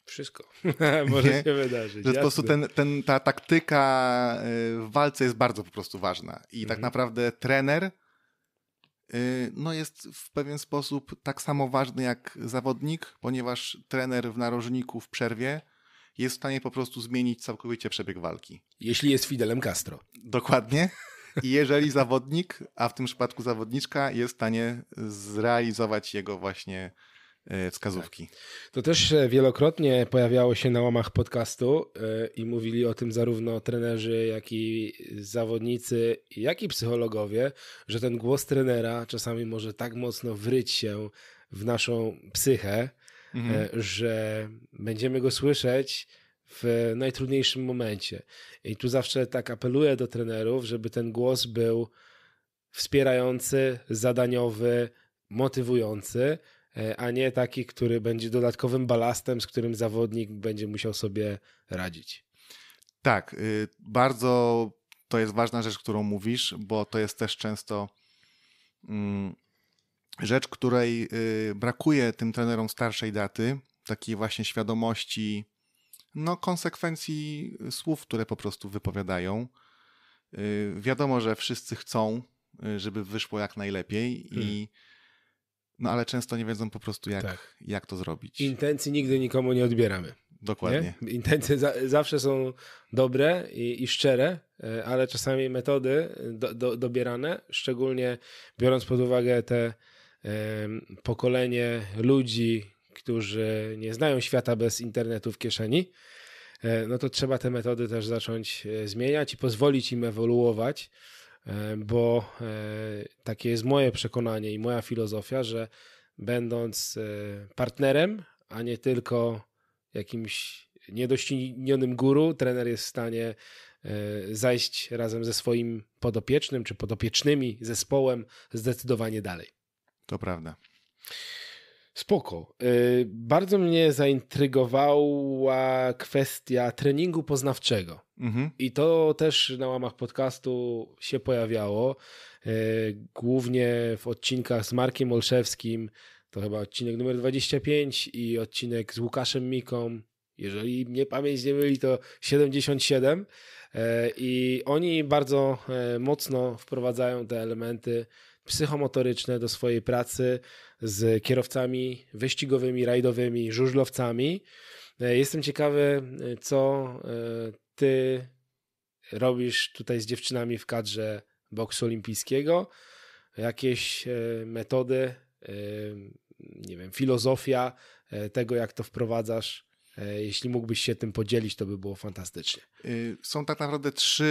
Wszystko *laughs* może nie? się wydarzyć. Że po prostu ten, ten, ta taktyka y, w walce jest bardzo po prostu ważna. I tak mhm. tak naprawdę trener y, no jest w pewien sposób tak samo ważny jak zawodnik, ponieważ trener w narożniku w przerwie jest w stanie po prostu zmienić całkowicie przebieg walki. Jeśli jest Fidelem Castro. Dokładnie. I jeżeli zawodnik, a w tym przypadku zawodniczka, jest w stanie zrealizować jego właśnie e, wskazówki. Tak. To też e, wielokrotnie pojawiało się na łamach podcastu e, i mówili o tym zarówno trenerzy, jak i zawodnicy, jak i psychologowie, że ten głos trenera czasami może tak mocno wryć się w naszą psychę, mhm. że będziemy go słyszeć w najtrudniejszym momencie. I tu zawsze tak apeluję do trenerów, żeby ten głos był wspierający, zadaniowy, motywujący, e, a nie taki, który będzie dodatkowym balastem, z którym zawodnik będzie musiał sobie radzić. Tak, y, bardzo to jest ważna rzecz, którą mówisz, bo to jest też często mm, rzecz, której y, brakuje tym trenerom starszej daty, takiej właśnie świadomości no, konsekwencji słów, które po prostu wypowiadają. Yy, wiadomo, że wszyscy chcą, y, żeby wyszło jak najlepiej hmm. i no ale często nie wiedzą po prostu jak, tak. jak to zrobić. Intencji nigdy nikomu nie odbieramy. Dokładnie. Nie? Intencje za, zawsze są dobre i, i, szczere, y, ale czasami metody y, do, do, dobierane, szczególnie biorąc pod uwagę te y, pokolenie ludzi, którzy nie znają świata bez internetu w kieszeni, e, no to trzeba te metody też zacząć e, zmieniać i pozwolić im ewoluować, e, bo takie jest moje przekonanie i moja filozofia, że będąc partnerem, a nie tylko jakimś niedoścignionym guru, trener jest w stanie zajść razem ze swoim podopiecznym czy podopiecznymi zespołem zdecydowanie dalej. To prawda. Spoko. Y, bardzo mnie zaintrygowała kwestia treningu poznawczego. Mhm. I to też na łamach podcastu się pojawiało. Y, głównie w odcinkach z Markiem Olszewskim, to chyba odcinek numer 25 i odcinek z Łukaszem Miką, jeżeli mnie pamięć nie myli, to 77. Y, I oni bardzo e, mocno wprowadzają te elementy psychomotoryczne do swojej pracy z kierowcami wyścigowymi, rajdowymi, żużlowcami. E, jestem ciekawy, e, co e, ty robisz tutaj z dziewczynami w kadrze boksu olimpijskiego. Jakieś metody, nie wiem, filozofia tego, jak to wprowadzasz. Jeśli mógłbyś się tym podzielić, to by było fantastycznie. Y, są tak naprawdę trzy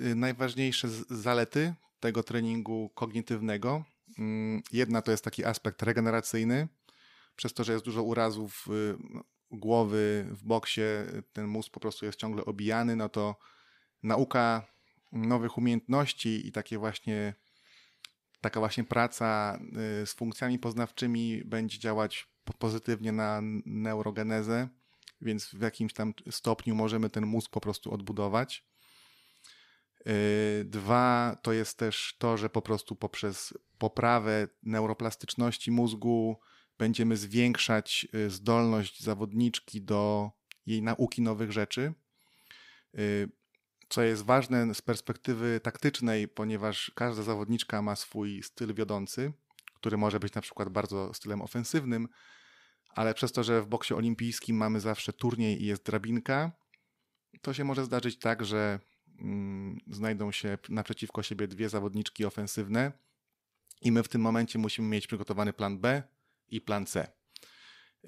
y, najważniejsze zalety tego treningu kognitywnego. Mm, jedna to jest taki aspekt regeneracyjny, przez to, że jest dużo urazów y, no, głowy w boksie, ten mózg po prostu jest ciągle obijany, no to nauka nowych umiejętności i takie właśnie taka właśnie praca y, z funkcjami poznawczymi będzie działać pozytywnie na neurogenezę, więc w jakimś tam stopniu możemy ten mózg po prostu odbudować. Y, dwa to jest też to, że po prostu poprzez poprawę neuroplastyczności mózgu będziemy zwiększać y, zdolność zawodniczki do jej nauki nowych rzeczy. Y, co jest ważne z perspektywy taktycznej, ponieważ każda zawodniczka ma swój styl wiodący, który może być na przykład bardzo stylem ofensywnym, ale przez to, że w boksie olimpijskim mamy zawsze turniej i jest drabinka, to się może zdarzyć tak, że Mm, znajdą się naprzeciwko siebie dwie zawodniczki ofensywne i my w tym momencie musimy mieć przygotowany plan B i plan C.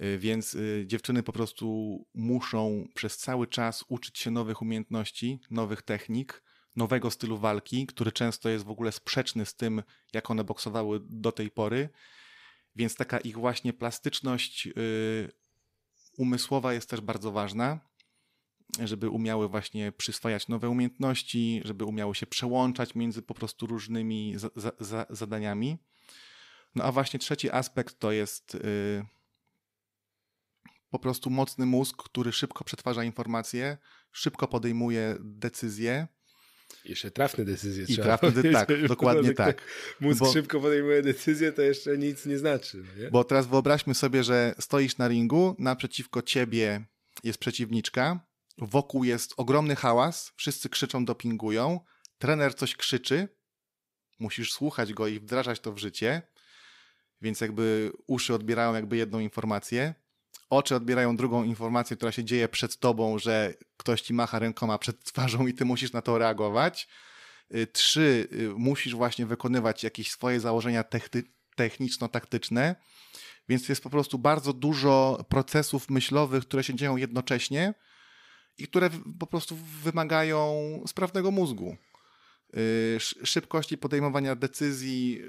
Y, więc y, dziewczyny po prostu muszą przez cały czas uczyć się nowych umiejętności, nowych technik, nowego stylu walki, który często jest w ogóle sprzeczny z tym, jak one boksowały do tej pory. Więc taka ich właśnie plastyczność y, umysłowa jest też bardzo ważna żeby umiały właśnie przyswajać nowe umiejętności, żeby umiały się przełączać między po prostu różnymi za, za, za zadaniami. No a właśnie trzeci aspekt to jest yy, po prostu mocny mózg, który szybko przetwarza informacje, szybko podejmuje decyzje. Jeszcze trafne decyzje I trzeba trafne, Tak, dokładnie *laughs* tak. Mózg bo, szybko podejmuje decyzje, to jeszcze nic nie znaczy. No nie? Bo teraz wyobraźmy sobie, że stoisz na ringu, naprzeciwko ciebie jest przeciwniczka, Wokół jest ogromny hałas, wszyscy krzyczą, dopingują, trener coś krzyczy, musisz słuchać go i wdrażać to w życie, więc jakby uszy odbierają jakby jedną informację, oczy odbierają drugą informację, która się dzieje przed tobą, że ktoś ci macha rękoma przed twarzą i ty musisz na to reagować. Y, trzy, y, musisz właśnie wykonywać jakieś swoje założenia techniczno-taktyczne, więc jest po prostu bardzo dużo procesów myślowych, które się dzieją jednocześnie i które po prostu wymagają sprawnego mózgu. Y, szybkości podejmowania decyzji,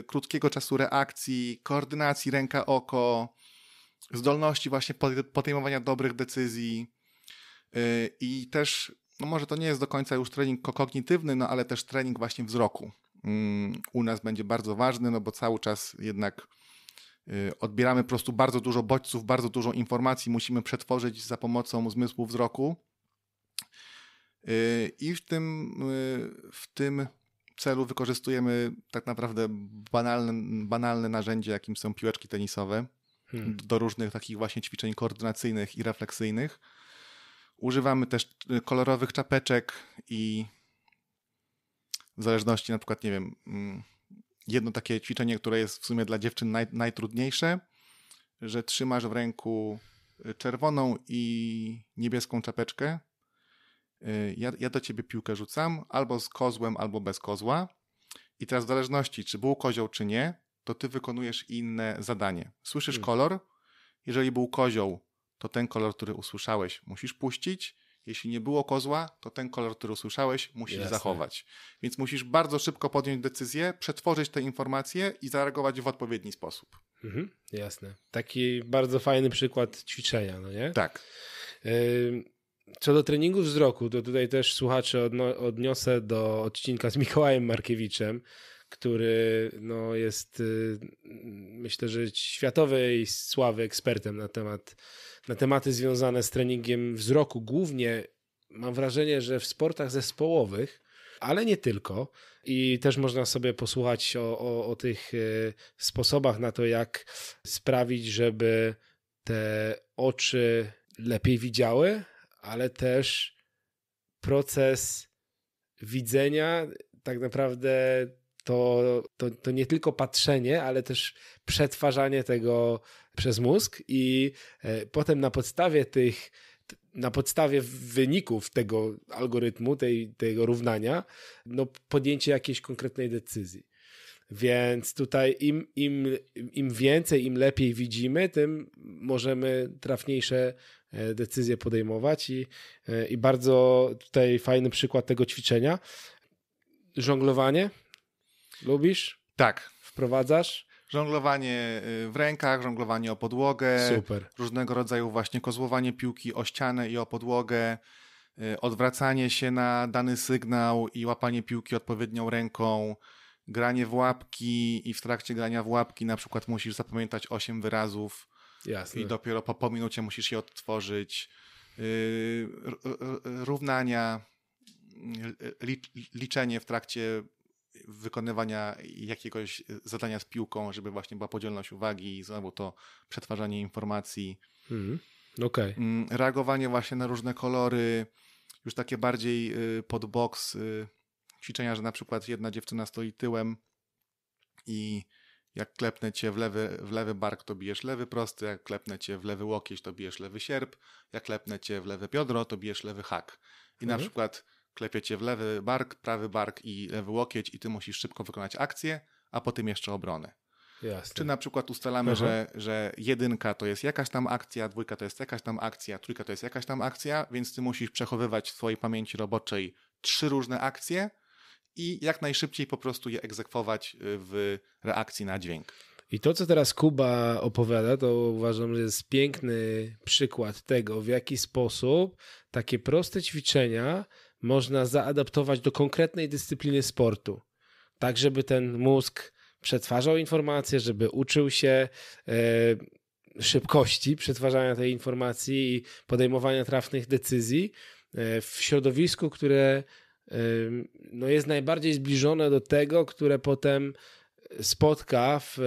y, krótkiego czasu reakcji, koordynacji ręka-oko, zdolności właśnie podejmowania dobrych decyzji y, i też, no może to nie jest do końca już trening kognitywny, no ale też trening właśnie wzroku mm, u nas będzie bardzo ważny, no bo cały czas jednak Y, odbieramy po prostu bardzo dużo bodźców, bardzo dużo informacji musimy przetworzyć za pomocą zmysłu wzroku. Y, I w tym, y, w tym celu wykorzystujemy tak naprawdę banalne, banalne narzędzie, jakim są piłeczki tenisowe, hmm. do różnych takich właśnie ćwiczeń koordynacyjnych i refleksyjnych. Używamy też kolorowych czapeczek i w zależności na przykład, nie wiem, mm, jedno takie ćwiczenie, które jest w sumie dla dziewczyn naj, najtrudniejsze, że trzymasz w ręku y, czerwoną i niebieską czapeczkę. Y, ja, ja do ciebie piłkę rzucam albo z kozłem, albo bez kozła. I teraz w zależności, czy był kozioł, czy nie, to ty wykonujesz inne zadanie. Słyszysz hmm. kolor. Jeżeli był kozioł, to ten kolor, który usłyszałeś, musisz puścić. Jeśli nie było kozła, to ten kolor, który usłyszałeś, musisz Jasne. zachować. Więc musisz bardzo szybko podjąć decyzję, przetworzyć te informacje i zareagować w odpowiedni sposób. Mhm, jasne. Taki bardzo fajny przykład ćwiczenia, no nie? Tak. Co do treningu wzroku, to tutaj też słuchacze odniosę do odcinka z Mikołajem Markiewiczem, który no, jest y, myślę, że światowej sławy ekspertem na temat na tematy związane z treningiem wzroku. Głównie mam wrażenie, że w sportach zespołowych, ale nie tylko. I też można sobie posłuchać o, o, o tych e, sposobach na to, jak sprawić, żeby te oczy lepiej widziały, ale też proces widzenia tak naprawdę to, to, to nie tylko patrzenie, ale też przetwarzanie tego przez mózg i e, potem na podstawie tych na podstawie wyników tego algorytmu, tej, tego równania, no, podjęcie jakiejś konkretnej decyzji. Więc tutaj im, im, im więcej, im lepiej widzimy, tym możemy trafniejsze e, decyzje podejmować. I, e, i bardzo tutaj fajny przykład tego ćwiczenia. Żonglowanie lubisz? Tak. Wprowadzasz? Żonglowanie y, w rękach, żonglowanie o podłogę, Super. różnego rodzaju właśnie kozłowanie piłki o ścianę i o podłogę, y, odwracanie się na dany sygnał i łapanie piłki odpowiednią ręką, granie w łapki i w trakcie grania w łapki na przykład musisz zapamiętać 8 wyrazów Jasne. i dopiero po, po minucie musisz je odtworzyć. Yy, równania, y, liczenie w trakcie wykonywania jakiegoś e, zadania z piłką, żeby właśnie była podzielność uwagi, znowu to przetwarzanie informacji. Mhm. okay. Mm, reagowanie właśnie na różne kolory, już takie bardziej y, pod boks y, ćwiczenia, że na przykład jedna dziewczyna stoi tyłem i jak klepnę cię w lewy, w lewy bark, to bijesz lewy prosty, jak klepnę cię w lewy łokieć, to bijesz lewy sierp, jak klepnę cię w lewe biodro, to bijesz lewy hak. I na mhm. przykład cię w lewy bark, prawy bark i lewy łokieć i ty musisz szybko wykonać akcję, a potem jeszcze obronę. Jasne. Czy na przykład ustalamy, że, że jedynka to jest jakaś tam akcja, dwójka to jest jakaś tam akcja, trójka to jest jakaś tam akcja, więc ty musisz przechowywać w swojej pamięci roboczej trzy różne akcje i jak najszybciej po prostu je egzekwować y, w reakcji na dźwięk. I to, co teraz Kuba opowiada, to uważam, że jest piękny przykład tego, w jaki sposób takie proste ćwiczenia można zaadaptować do konkretnej dyscypliny sportu, tak żeby ten mózg przetwarzał informacje, żeby uczył się e, szybkości przetwarzania tej informacji i podejmowania trafnych decyzji e, w środowisku, które e, no, jest najbardziej zbliżone do tego, które potem spotka w,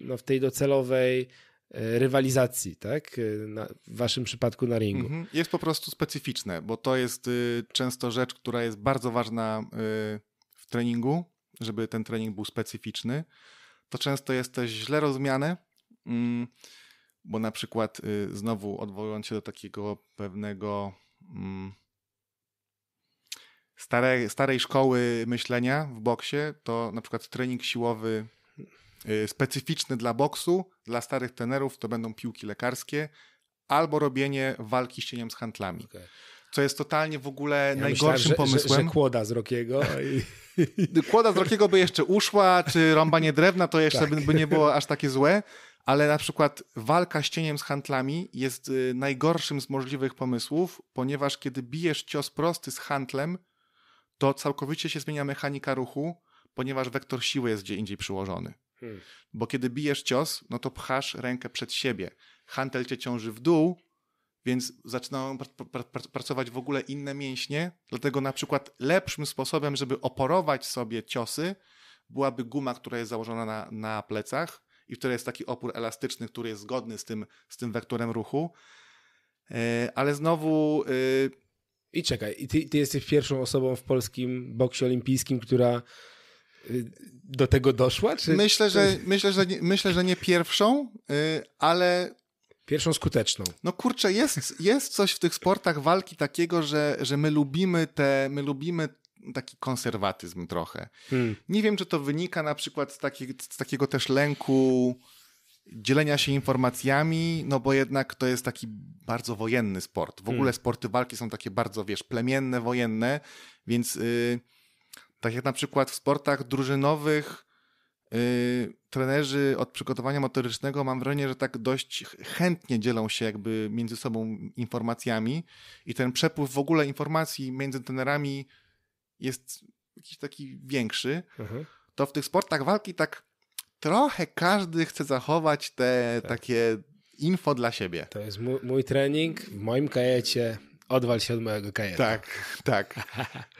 no, w tej docelowej E, rywalizacji, tak? E, na, w waszym przypadku na ringu. Mhm. Jest po prostu specyficzne, bo to jest y, często rzecz, która jest bardzo ważna y, w treningu, żeby ten trening był specyficzny. To często jest też źle rozumiane, y, bo na przykład y, znowu odwołując się do takiego pewnego mm, starej szkoły myślenia w boksie, to na przykład trening siłowy Y, specyficzny dla boksu, dla starych tenerów to będą piłki lekarskie albo robienie walki z cieniem z handlami. Okay co jest totalnie w ogóle ja najgorszym myślałem, że, pomysłem. Że, że kłoda z Rokiego. I... *laughs* kłoda z Rokiego by jeszcze uszła, czy rąbanie drewna to jeszcze tak. by nie było aż takie złe, ale na przykład walka z cieniem z handlami jest y, najgorszym z możliwych pomysłów, ponieważ kiedy bijesz cios prosty z handlem, to całkowicie się zmienia mechanika ruchu, ponieważ wektor siły jest gdzie indziej przyłożony. Hmm. Bo kiedy bijesz cios, no to pchasz rękę przed siebie. Hantel cię ciąży w dół, więc zaczynają pracować w ogóle inne mięśnie. Dlatego na przykład lepszym sposobem, żeby oporować sobie ciosy, byłaby guma, która jest założona na, na plecach i która jest taki opór elastyczny, który jest zgodny z tym, z tym wektorem ruchu. Yy, ale znowu. Yy... I czekaj, ty, ty jesteś pierwszą osobą w polskim boksie olimpijskim, która Y, do tego doszła? Czy... Myślę, że, myślę, że nie, myślę, że nie pierwszą, y, ale Pierwszą skuteczną. No kurczę, jest, jest coś w tych sportach walki takiego, że, że my lubimy te, my lubimy taki konserwatyzm trochę. Hmm. Nie wiem, czy to wynika na przykład z, taki, z takiego też lęku dzielenia się informacjami, no bo jednak to jest taki bardzo wojenny sport. W ogóle hmm. sporty walki są takie bardzo, wiesz, plemienne, wojenne, więc... Yy, tak jak na przykład w sportach drużynowych yy, trenerzy od przygotowania motorycznego mam wrażenie, że tak dość chętnie dzielą się jakby między sobą informacjami i ten przepływ w ogóle informacji między trenerami jest jakiś taki większy. Mhm. To w tych sportach walki tak trochę każdy chce zachować te tak. takie info dla siebie. To jest mój, mój trening w moim kajecie, odwal się od mojego kajetu. Tak, tak.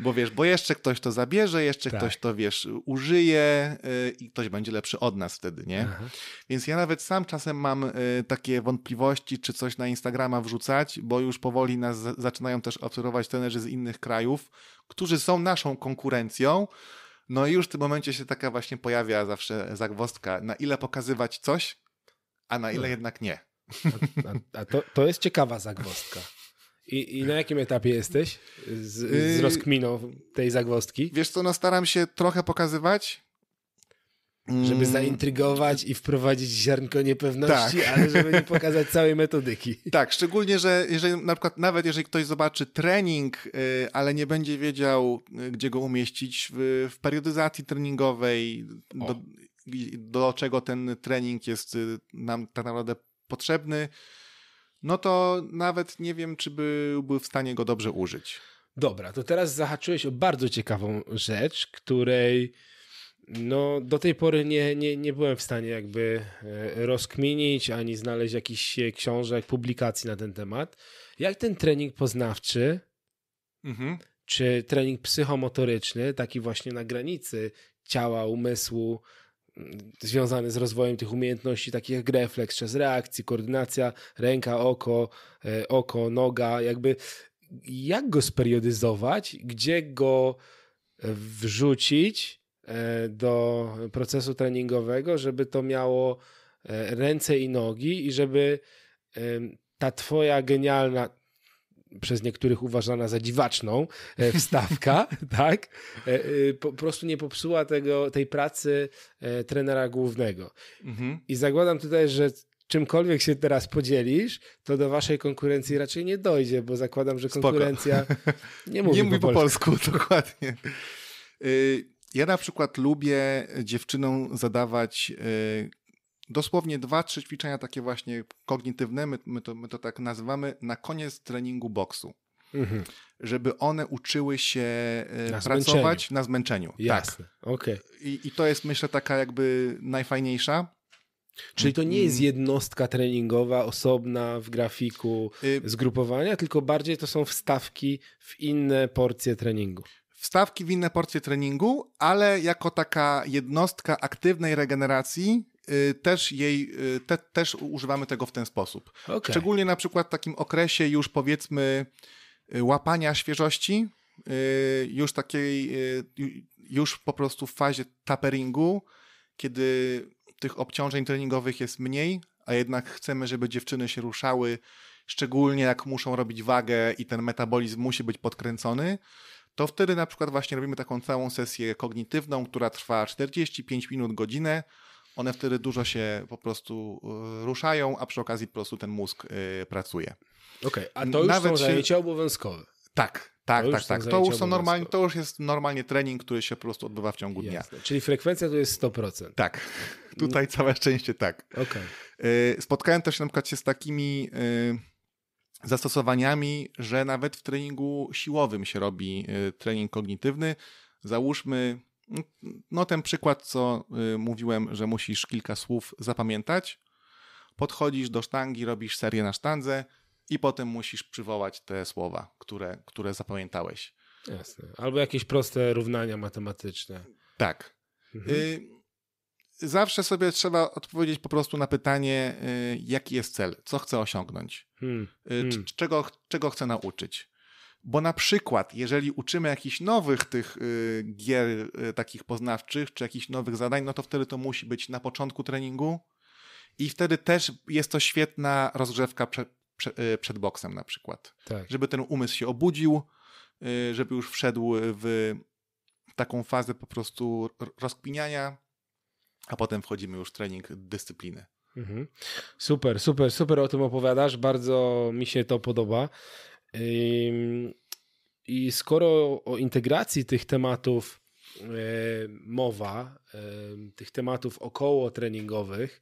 Bo wiesz, bo jeszcze ktoś to zabierze, jeszcze tak. ktoś to, wiesz, użyje y, i ktoś będzie lepszy od nas wtedy, nie? Aha. Więc ja nawet sam czasem mam y, takie wątpliwości, czy coś na Instagrama wrzucać, bo już powoli nas zaczynają też obserwować trenerzy z innych krajów, którzy są naszą konkurencją. No i już w tym momencie się taka właśnie pojawia zawsze zagwostka, na ile pokazywać coś, a na ile no. jednak nie. A, a, a to, to jest ciekawa zagwostka. I, I, na jakim etapie jesteś z, z y, rozkminą tej zagłostki? Wiesz co, no staram się trochę pokazywać. Żeby mm. zaintrygować i wprowadzić ziarnko niepewności, tak. ale żeby nie pokazać *laughs* całej metodyki. Tak, szczególnie, że jeżeli, na przykład nawet jeżeli ktoś zobaczy trening, y, ale nie będzie wiedział, y, gdzie go umieścić w, w periodyzacji treningowej, do, do, czego ten trening jest nam tak naprawdę potrzebny, no to nawet nie wiem, czy byłby w stanie go dobrze użyć. Dobra, to teraz zahaczyłeś o bardzo ciekawą rzecz, której no, do tej pory nie, nie, nie byłem w stanie jakby e, rozkminić ani znaleźć jakichś e, książek, publikacji na ten temat. Jak ten trening poznawczy, mhm. czy trening psychomotoryczny, taki właśnie na granicy ciała, umysłu, Mm, związany z rozwojem tych umiejętności takich jak refleks, czas reakcji, koordynacja, ręka, oko, e, oko, noga, jakby jak go speriodyzować, gdzie go wrzucić e, do procesu treningowego, żeby to miało e, ręce i nogi i żeby ta twoja genialna, przez niektórych uważana za dziwaczną e, wstawka, *laughs* tak? E, e, po prostu nie popsuła tego, tej pracy trenera głównego. Mhm. I zakładam tutaj, że czymkolwiek się teraz podzielisz, to do waszej konkurencji raczej nie dojdzie, bo zakładam, że konkurencja Spoko. *laughs* nie mówi, nie po, mówi po polsku. polsku. *laughs* Dokładnie. Y, ja na przykład lubię dziewczynom zadawać y, dosłownie dwa, trzy ćwiczenia takie właśnie kognitywne, my, my, to, my to tak nazywamy, na koniec treningu boksu. Mhm. Żeby one uczyły się e, na pracować na zmęczeniu. Tak. Jasne. Tak. Okay. I, I to jest myślę taka jakby najfajniejsza. Czyli to nie jest mm. jednostka treningowa, osobna w grafiku y, zgrupowania, tylko bardziej to są wstawki w inne porcje treningu. Wstawki w inne porcje treningu, ale jako taka jednostka aktywnej regeneracji Y, też, jej, y, te, też używamy tego w ten sposób. Okay. Szczególnie na przykład w takim okresie już powiedzmy y, łapania świeżości, już takiej, już po prostu w fazie taperingu, kiedy tych obciążeń treningowych jest mniej, a jednak chcemy, żeby dziewczyny się ruszały, szczególnie jak muszą robić wagę i ten metabolizm musi być podkręcony, to wtedy na przykład właśnie robimy taką całą sesję kognitywną, która trwa 45 minut, godzinę, one wtedy dużo się po prostu e, ruszają, a przy okazji po prostu ten mózg e, pracuje. Okej, okay, a to już Nawet są zajęcia się... obowiązkowe. Tak, tak, tak, tak. To już, tak, są tak. normalnie, to już jest normalnie trening, który się po prostu odbywa w ciągu dnia. Czyli frekwencja to jest 100%. Tak. *laughs* Tutaj całe szczęście tak. Okay. E, spotkałem też się na przykład się z takimi zastosowaniami, że nawet w treningu siłowym się robi trening kognitywny. Załóżmy no ten przykład, co y, mówiłem, że musisz kilka słów zapamiętać, podchodzisz do sztangi, robisz serię na sztandze i potem musisz przywołać te słowa, które, które zapamiętałeś. Jasne. Albo jakieś proste równania matematyczne. Tak. Mhm. Y zawsze sobie trzeba odpowiedzieć po prostu na pytanie, y, jaki jest cel, co chcę osiągnąć, hmm. Y, hmm. czego, czego chcę nauczyć. Bo na przykład, jeżeli uczymy jakichś nowych tych y, gier y, takich poznawczych, czy jakichś nowych zadań, no to wtedy to musi być na początku treningu i wtedy też jest to świetna rozgrzewka prze, prze, y, przed boksem na przykład. Tak. Żeby ten umysł się obudził, y, żeby już wszedł w taką fazę po prostu rozkminiania, a potem wchodzimy już w trening dyscypliny. Mhm. Super, super, super o tym opowiadasz. Bardzo mi się to podoba. I skoro o integracji tych tematów e, mowa, tych tematów około treningowych,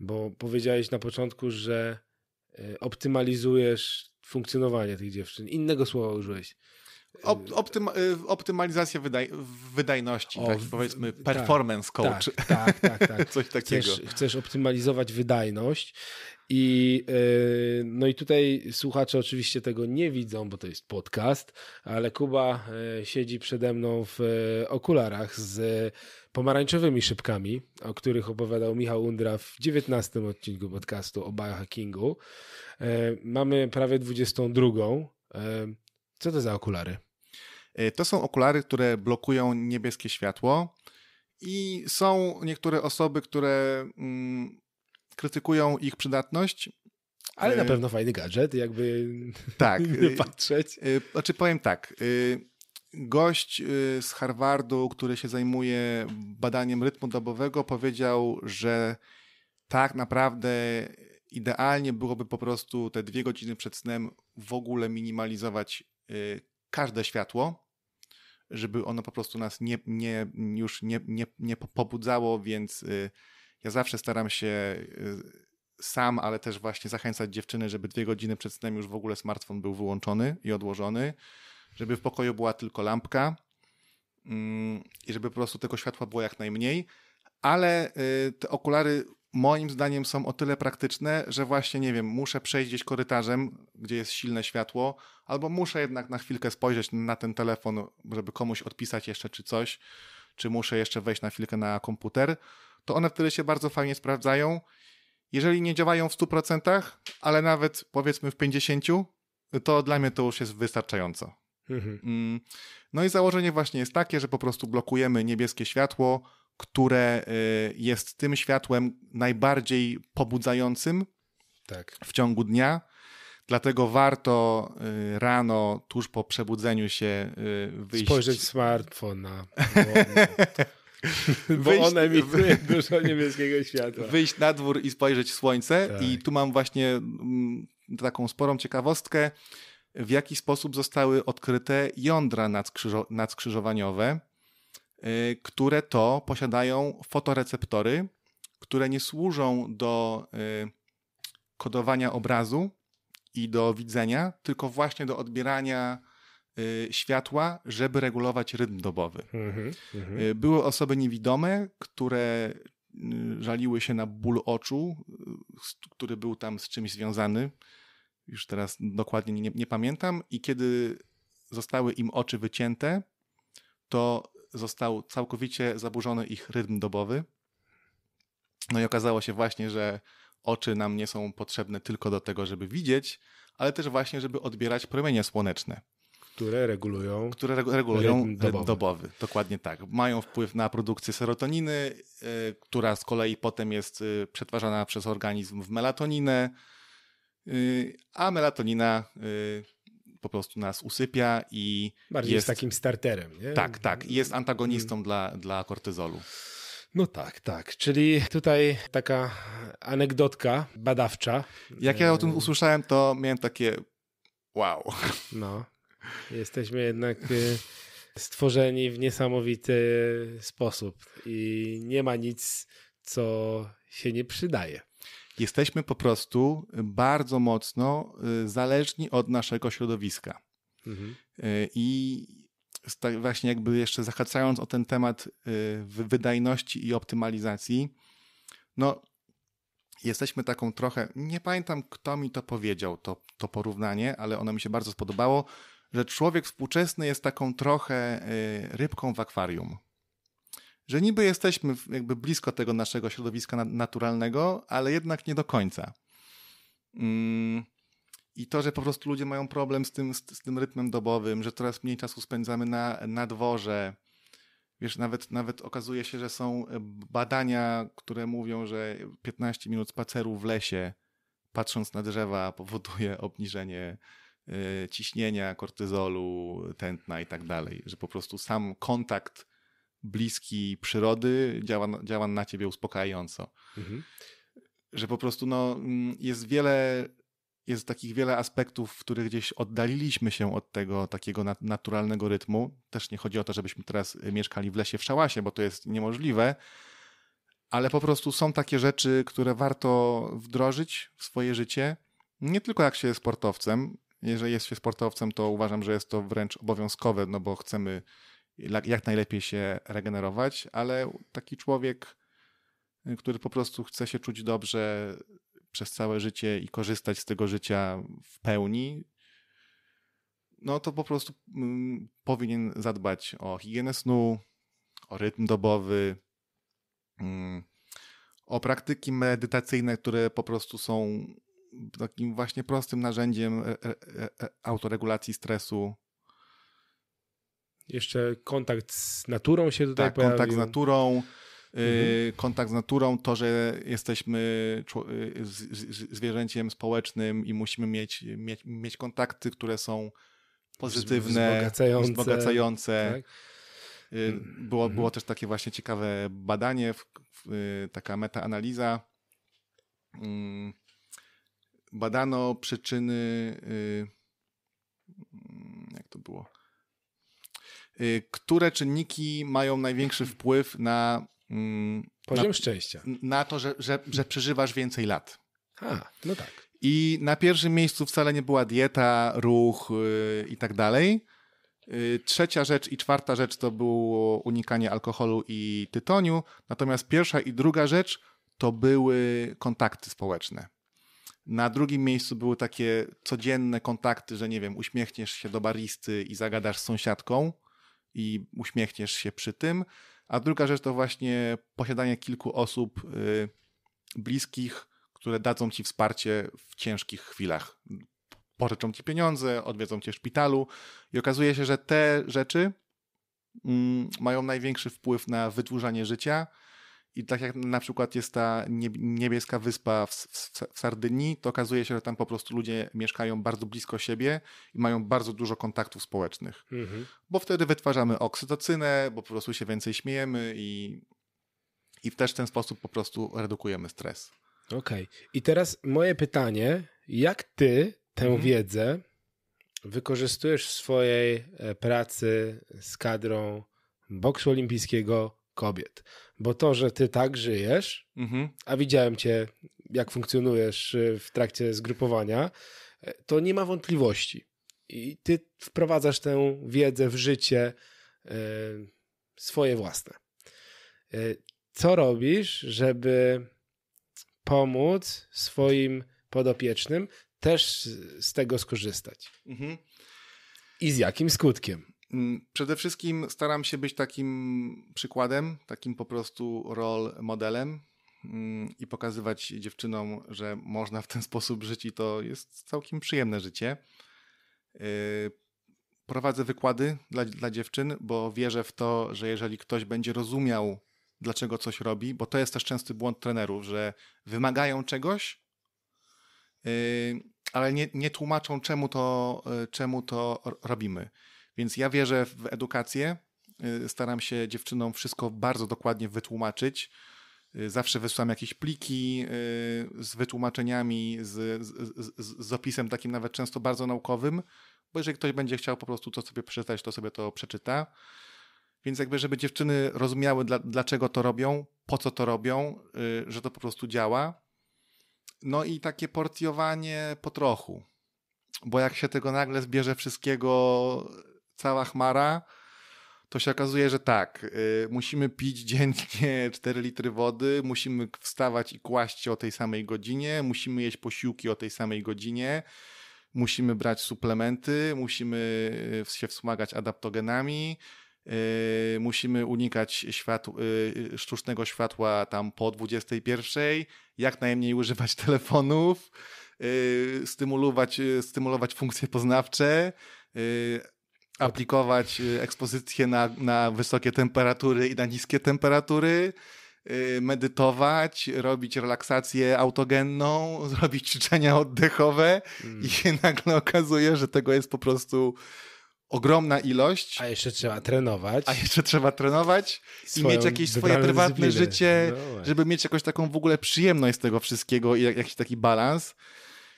bo powiedziałeś na początku, że e, optymalizujesz funkcjonowanie tych dziewczyn. Innego słowa użyłeś. Op, y, optymalizacja wydaj, wydajności, o, tak, powiedzmy tak, performance tak, coach. Tak, tak, tak. tak. *laughs* Coś takiego. Chcesz, chcesz optymalizować wydajność i, e, no i tutaj słuchacze oczywiście tego nie widzą, bo to jest podcast, ale Kuba e, siedzi przede mną w e, okularach z pomarańczowymi szybkami, o których opowiadał Michał Undra w 19 odcinku podcastu o biohackingu. Mamy prawie 22. Co to za okulary? To są okulary, które blokują niebieskie światło. I są niektóre osoby, które mm, krytykują ich przydatność. Ale na y, pewno fajny gadżet, jakby tak, *laughs* nie y, patrzeć. Y, znaczy powiem tak, gość z Harvardu, który się zajmuje badaniem rytmu dobowego powiedział, że tak naprawdę idealnie byłoby po prostu te dwie godziny przed snem w ogóle minimalizować każde światło, żeby ono po prostu nas nie, nie, już nie, nie, nie pobudzało, więc ja zawsze staram się y, sam, ale też właśnie zachęcać dziewczyny, żeby dwie godziny przed snem już w ogóle smartfon był wyłączony i odłożony, żeby w pokoju była tylko lampka mm, i żeby po prostu tego światła było jak najmniej. Ale y, te okulary moim zdaniem są o tyle praktyczne, że właśnie, nie wiem, muszę przejść gdzieś korytarzem, gdzie jest silne światło, albo muszę jednak na chwilkę spojrzeć na ten telefon, żeby komuś odpisać jeszcze czy coś, czy muszę jeszcze wejść na chwilkę na komputer to one wtedy się bardzo fajnie sprawdzają. Jeżeli nie działają w 100%, ale nawet powiedzmy w 50%, to dla mnie to już jest wystarczająco. Mhm. Mm. No i założenie właśnie jest takie, że po prostu blokujemy niebieskie światło, które y, jest tym światłem najbardziej pobudzającym tak. w ciągu dnia. Dlatego warto y, rano, tuż po przebudzeniu się y, wyjść. Spojrzeć smartfona. *laughs* bo wyjść, on emituje dużo niebieskiego światła. Wyjść na dwór i spojrzeć w słońce tak. i tu mam właśnie mm, taką sporą ciekawostkę, w jaki sposób zostały odkryte jądra nadskrzyżo nadskrzyżowaniowe, y, które to posiadają fotoreceptory, które nie służą do y, kodowania obrazu i do widzenia, tylko właśnie do odbierania Y, światła, żeby regulować rytm dobowy. Mhm, mhm. Y, Były osoby niewidome, które y, żaliły się na ból oczu, który był tam z czymś związany. Już teraz dokładnie nie, nie pamiętam. I kiedy zostały im oczy wycięte, to został całkowicie zaburzony ich rytm dobowy. No i okazało się właśnie, że oczy nam nie są potrzebne tylko do tego, żeby widzieć, ale też właśnie, żeby odbierać promienie słoneczne. Które regulują. Które regulują rytm e, dobowy. dobowy. Dokładnie tak. Mają wpływ na produkcję serotoniny, e, która z kolei potem jest e, przetwarzana przez organizm w melatoninę, a melatonina po prostu nas usypia i. Bardziej jest, takim starterem, nie? Tak, tak. Jest mm. antagonistą dla, dla kortyzolu. No tak, tak. Czyli tutaj taka anegdotka badawcza. Jak ja o tym usłyszałem, to miałem takie wow. No, Jesteśmy jednak y, stworzeni w niesamowity sposób i nie ma nic, co się nie przydaje. Jesteśmy po prostu bardzo mocno y, zależni od naszego środowiska. Mhm. Y, I tak właśnie jakby jeszcze zahaczając o ten temat wydajności i optymalizacji, no jesteśmy taką trochę, nie pamiętam kto mi to powiedział, to, to porównanie, ale ono mi się bardzo spodobało, że człowiek współczesny jest taką trochę e, rybką w akwarium. Że niby jesteśmy jakby blisko tego naszego środowiska naturalnego, ale jednak nie do końca. Mm, I to, że po prostu ludzie mają problem z tym, z, tym rytmem dobowym, że coraz mniej czasu spędzamy na, na dworze. Wiesz, nawet, nawet okazuje się, że są e, badania, które mówią, że 15 minut spaceru w lesie, patrząc na drzewa, powoduje obniżenie Y, ciśnienia, kortyzolu, tętna i tak dalej, że po prostu sam kontakt bliski przyrody działa, działa na ciebie uspokajająco. Mhm. Że po prostu no, jest wiele jest takich wiele aspektów, w których gdzieś oddaliliśmy się od tego takiego naturalnego rytmu. Też nie chodzi o to, żebyśmy teraz mieszkali w lesie w szałasie, bo to jest niemożliwe, ale po prostu są takie rzeczy, które warto wdrożyć w swoje życie. Nie tylko jak się jest sportowcem, jeżeli jest się sportowcem, to uważam, że jest to wręcz obowiązkowe, no bo chcemy jak najlepiej się regenerować, ale taki człowiek, y, który po prostu chce się czuć dobrze przez całe życie i korzystać z tego życia w pełni, no to po prostu mm, powinien zadbać o higienę snu, o rytm dobowy, mm, o praktyki medytacyjne, które po prostu są takim właśnie prostym narzędziem e, e, e, autoregulacji stresu. Jeszcze kontakt z naturą się tutaj tak, pojawił. kontakt z naturą. Y, mhm. Kontakt z naturą, to, że jesteśmy y, zwierzęciem społecznym i musimy mieć, mieć, mieć kontakty, które są pozytywne, wzbogacające. wzbogacające. Tak? Y, było, mhm. było też takie właśnie ciekawe badanie, taka metaanaliza mm badano przyczyny, y, jak to było, y, które czynniki mają największy wpływ na mm, poziom na, szczęścia, na to, że, że, że przeżywasz więcej lat. A, no tak. I na pierwszym miejscu wcale nie była dieta, ruch y, i tak dalej. trzecia rzecz i czwarta rzecz to było unikanie alkoholu i tytoniu. Natomiast pierwsza i druga rzecz to były kontakty społeczne. Na drugim miejscu były takie codzienne kontakty, że nie wiem, uśmiechniesz się do baristy i zagadasz z sąsiadką i uśmiechniesz się przy tym. A druga rzecz to właśnie posiadanie kilku osób y, bliskich, które dadzą ci wsparcie w ciężkich chwilach. Pożyczą ci pieniądze, odwiedzą cię w szpitalu i okazuje się, że te rzeczy mm, mają największy wpływ na wydłużanie życia i tak jak na przykład jest ta niebieska wyspa w, w, w, Sardynii, to okazuje się, że tam po prostu ludzie mieszkają bardzo blisko siebie i mają bardzo dużo kontaktów społecznych. Mhm. Bo wtedy wytwarzamy oksytocynę, bo po prostu się więcej śmiejemy i, i też w ten sposób po prostu redukujemy stres. Okej. Okay. I teraz moje pytanie, jak ty tę mhm. wiedzę wykorzystujesz w swojej e, pracy z kadrą boksu olimpijskiego kobiet. Bo to, że ty tak żyjesz, mhm. a widziałem cię, jak funkcjonujesz y, w trakcie zgrupowania, e, to nie ma wątpliwości. I ty wprowadzasz tę wiedzę w życie e, swoje własne. E, co robisz, żeby pomóc swoim podopiecznym też z tego skorzystać? Mhm. I z jakim skutkiem? Mm, przede wszystkim staram się być takim przykładem, takim po prostu rol modelem mm, i pokazywać dziewczynom, że można w ten *laughs* sposób żyć i to jest całkiem przyjemne życie. Y, prowadzę wykłady dla, dla dziewczyn, bo wierzę w to, że jeżeli ktoś będzie rozumiał, dlaczego coś robi, bo to jest też częsty błąd trenerów, że wymagają czegoś, y, ale nie, nie tłumaczą, czemu to, y, czemu to robimy. Więc ja wierzę w edukację. Y, staram się dziewczynom wszystko bardzo dokładnie wytłumaczyć. Y, zawsze wysyłam jakieś pliki y, z wytłumaczeniami, z, z, z opisem takim nawet często bardzo naukowym, bo jeżeli ktoś będzie chciał po prostu to sobie przeczytać, to sobie to przeczyta. Więc jakby, żeby dziewczyny rozumiały, dla, dlaczego to robią, po co to robią, że to po prostu działa. No i takie porcjowanie po trochu. Bo jak się tego nagle zbierze wszystkiego cała chmara, to się okazuje, że tak, yy, musimy pić dziennie 4 *laughs* litry wody, musimy wstawać i kłaść się o tej samej godzinie, musimy jeść posiłki o tej samej godzinie, musimy brać suplementy, musimy y, się wspomagać adaptogenami, yy, musimy unikać yy, sztucznego światła tam po 21, jak najmniej używać *laughs* telefonów, y, stymulować, stymulować funkcje poznawcze, aplikować y, ekspozycję na, na wysokie temperatury i na niskie temperatury, y, medytować, robić relaksację autogenną, *laughs* zrobić ćwiczenia oddechowe mm. i się *laughs* nagle okazuje, że tego jest po prostu ogromna ilość. A jeszcze trzeba trenować. A jeszcze trzeba trenować i mieć jakieś swoje prywatne życie, no żeby mieć jakąś taką w ogóle przyjemność z tego wszystkiego i jakiś taki balans.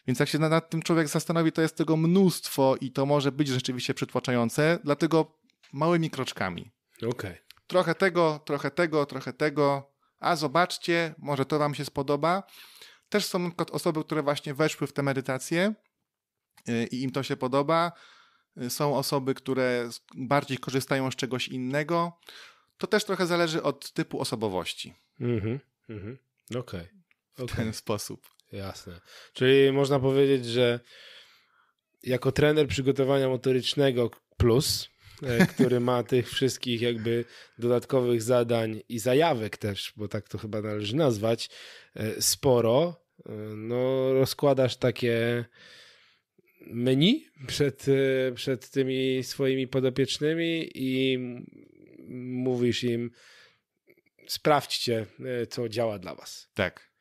Więc jak się nad tym człowiek zastanowi, to jest tego mnóstwo i to może być rzeczywiście przytłaczające, dlatego małymi kroczkami. Okay. Trochę tego, trochę tego, trochę tego, a zobaczcie, może to wam się spodoba. Też są osoby, które właśnie weszły w te medytacje y, i im to się podoba. Y, są osoby, które bardziej korzystają z czegoś innego. To też trochę zależy od typu osobowości. Mhm, mm mhm. Mm Okej. Okay. Okay. W ten sposób. Jasne. Czyli można powiedzieć, że jako trener przygotowania motorycznego plus, e, *laughs* który ma tych wszystkich jakby dodatkowych zadań i zajawek też, bo tak to chyba należy nazwać, e, sporo, e, no rozkładasz takie menu przed, przed tymi swoimi podopiecznymi i mówisz im sprawdźcie, co działa dla was. Tak.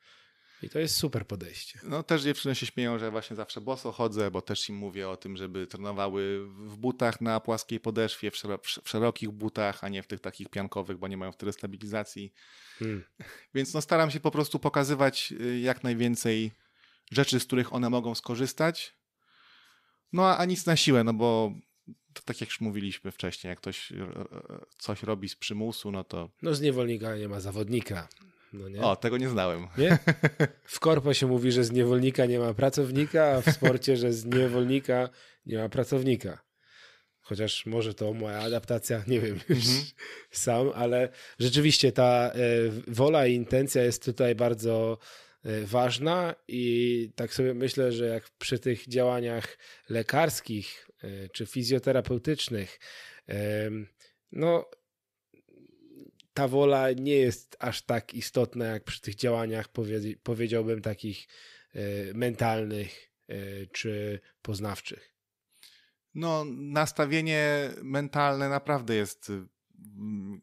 I to jest super podejście. No też dziewczyny się śmieją, że właśnie zawsze boso chodzę, bo też im mówię o tym, żeby trenowały w butach na płaskiej podeszwie, w, w szerokich butach, a nie w tych takich piankowych, bo nie mają wtedy stabilizacji. Hmm. *laughs* Więc no staram się po prostu pokazywać y, jak najwięcej rzeczy, z których one mogą skorzystać. No a, a nic na siłę, no bo to tak jak już mówiliśmy wcześniej, jak ktoś y, y, coś robi z przymusu, no to... No z niewolnika nie ma zawodnika. No nie? O, tego nie znałem. Nie? *laughs* W korpo się mówi, że z niewolnika nie ma pracownika, a w sporcie, że z niewolnika nie ma pracownika. Chociaż może to moja adaptacja, nie wiem już mm -hmm. sam, ale rzeczywiście ta e, wola i intencja jest tutaj bardzo e, ważna i tak sobie myślę, że jak przy tych działaniach lekarskich e, czy fizjoterapeutycznych, no ta wola nie jest aż tak istotna jak przy tych działaniach, powiedziałbym, takich e, mentalnych e, czy poznawczych. No, nastawienie mentalne naprawdę jest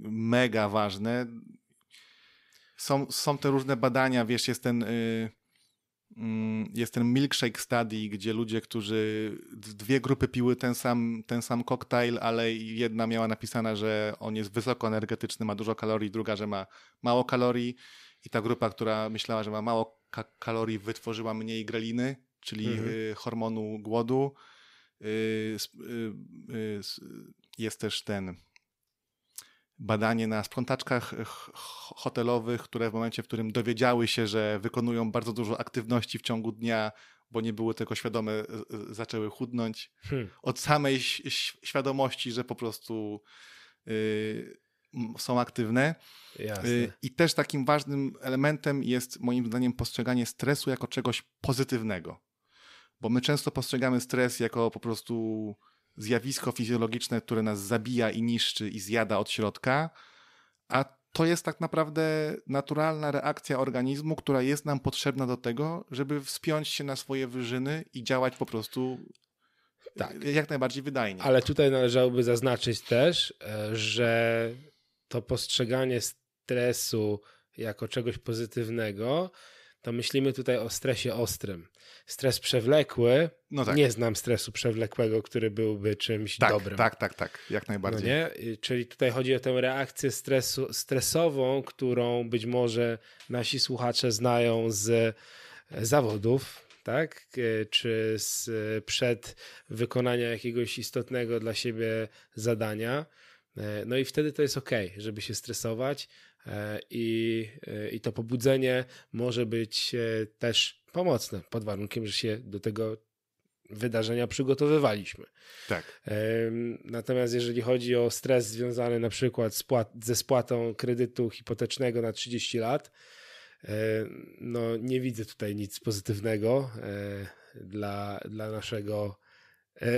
mega ważne. Są, są te różne badania, wiesz, jest ten. Yy Mm, jest ten milkshake study, gdzie ludzie, którzy, dwie grupy piły ten sam, ten sam koktajl, ale jedna miała napisane, że on jest wysoko energetyczny, ma dużo kalorii, druga, że ma mało kalorii i ta grupa, która myślała, że ma mało kalorii, wytworzyła mniej greliny, czyli mhm. Y, hormonu głodu. Y, y, jest też ten badanie na sprzątaczkach e, hotelowych, które w momencie, w którym dowiedziały się, że wykonują bardzo dużo aktywności w ciągu dnia, bo nie były tego świadome, e, e, zaczęły chudnąć. Hmm. Od samej świadomości, że po prostu yy, są aktywne. Yy, I też takim ważnym elementem jest moim zdaniem postrzeganie stresu jako czegoś pozytywnego. Bo my często postrzegamy stres jako po prostu zjawisko fizjologiczne, które nas zabija i niszczy i zjada od środka, a to jest tak naprawdę naturalna reakcja organizmu, która jest nam potrzebna do tego, żeby wspiąć się na swoje wyżyny i działać po prostu tak. E, jak najbardziej wydajnie. Ale tutaj należałoby zaznaczyć też, e, że to postrzeganie stresu jako czegoś pozytywnego to myślimy tutaj o stresie ostrym. Stres przewlekły, no tak. nie znam stresu przewlekłego, który byłby czymś tak, dobrym. Tak, tak, tak, jak najbardziej. No Czyli tutaj chodzi o tę reakcję stresu, stresową, którą być może nasi słuchacze znają z e, zawodów, tak? E, czy z e, przed wykonania jakiegoś istotnego dla siebie zadania E, no i wtedy to jest ok, żeby się stresować e, i, e, i to pobudzenie może być też pomocne pod warunkiem, że się do tego wydarzenia przygotowywaliśmy. Tak. Natomiast jeżeli chodzi o stres związany na przykład z ze spłatą kredytu hipotecznego na 30 lat, no nie widzę tutaj nic pozytywnego dla, dla naszego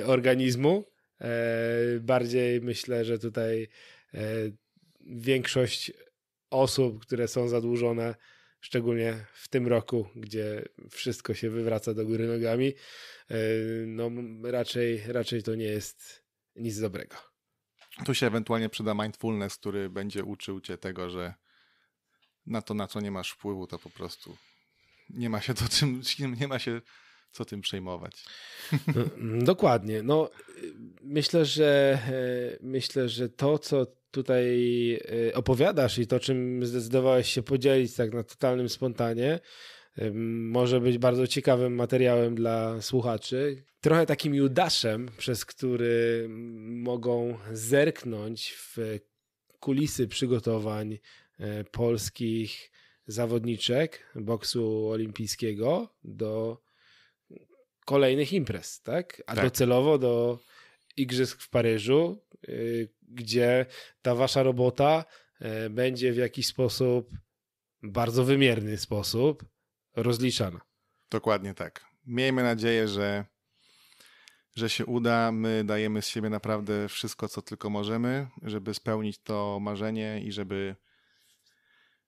organizmu. E, bardziej myślę, że tutaj e, większość osób, które są zadłużone, szczególnie w tym roku, gdzie wszystko się wywraca do góry nogami, e, no raczej, raczej to nie jest nic dobrego. Tu się ewentualnie przyda mindfulness, który będzie uczył cię tego, że na to, na co nie masz wpływu, to po prostu nie ma się do czym, nie ma się co tym przejmować. No, *laughs* dokładnie. No, myślę, że myślę, że to, co tutaj e, opowiadasz i to, czym zdecydowałeś się podzielić tak na totalnym spontanie, e, może być bardzo ciekawym materiałem dla słuchaczy. Trochę takim Judaszem, przez który mogą zerknąć w kulisy przygotowań e, polskich zawodniczek boksu olimpijskiego do kolejnych imprez, tak? A tak. docelowo do igrzysk w Paryżu, y, gdzie ta wasza robota y, będzie w jakiś sposób, bardzo wymierny sposób rozliczana. Dokładnie tak. Miejmy nadzieję, że, że się uda. My dajemy z siebie naprawdę wszystko, co tylko możemy, żeby spełnić to marzenie i żeby,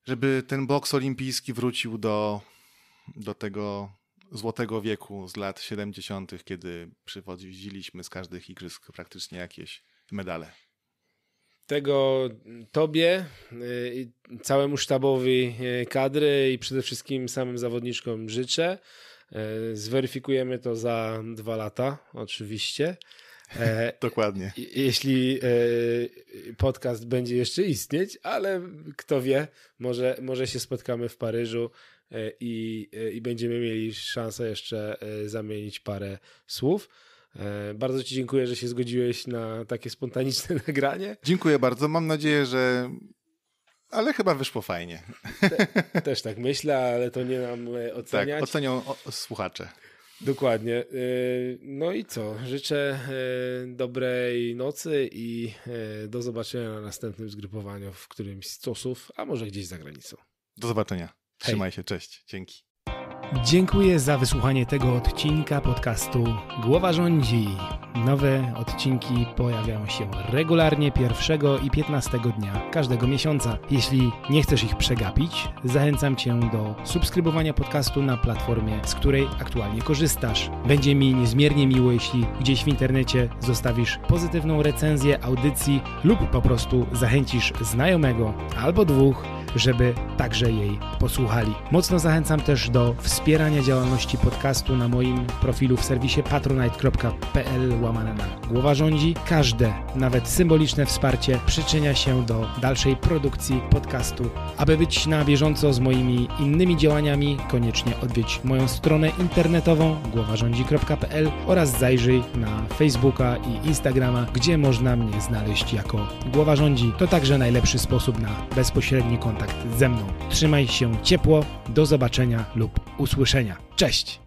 żeby ten boks olimpijski wrócił do, do tego złotego wieku, z lat 70., kiedy przywodziliśmy z każdych igrzysk praktycznie jakieś medale. Tego tobie, y, całemu sztabowi y, kadry i przede wszystkim samym zawodniczkom życzę. Y, zweryfikujemy to za dwa lata, oczywiście. E, *laughs* Dokładnie. Jeśli podcast będzie jeszcze istnieć, ale kto wie, może, może się spotkamy w Paryżu E, i, e, i będziemy mieli szansę jeszcze e, zamienić parę słów. Bardzo Ci dziękuję, że się zgodziłeś na takie spontaniczne *laughs* nagranie. Dziękuję bardzo. Mam nadzieję, że. Ale chyba wyszło fajnie. Te, też tak myślę, ale to nie nam tak, oceniać. Tak, ocenią słuchacze. Dokładnie. No i co? Życzę dobrej nocy i do zobaczenia na następnym zgrupowaniu w którymś z stosów, a może gdzieś za granicą. Do zobaczenia. Trzymaj Hej. się, cześć. Dzięki. Dziękuję za wysłuchanie tego odcinka podcastu Głowa rządzi. Nowe odcinki pojawiają się regularnie 1 i 15 dnia każdego miesiąca. Jeśli nie chcesz ich przegapić, zachęcam Cię do subskrybowania podcastu na platformie, z której aktualnie korzystasz. Będzie mi niezmiernie miło, jeśli gdzieś w internecie zostawisz pozytywną recenzję audycji lub po prostu zachęcisz znajomego albo dwóch, żeby także jej posłuchali. Mocno zachęcam też do współpracy wspierania działalności podcastu na moim profilu w serwisie patronite.pl łamane na głowa rządzi. Każde, nawet symboliczne wsparcie przyczynia się do dalszej produkcji podcastu. Aby być na bieżąco z moimi innymi działaniami, koniecznie odwiedź moją stronę internetową głowarządzi.pl oraz zajrzyj na Facebooka i Instagrama, gdzie można mnie znaleźć jako Głowa Rządzi. To także najlepszy sposób na bezpośredni kontakt ze mną. Trzymaj się ciepło, do zobaczenia lub usłyszenia. Cześć!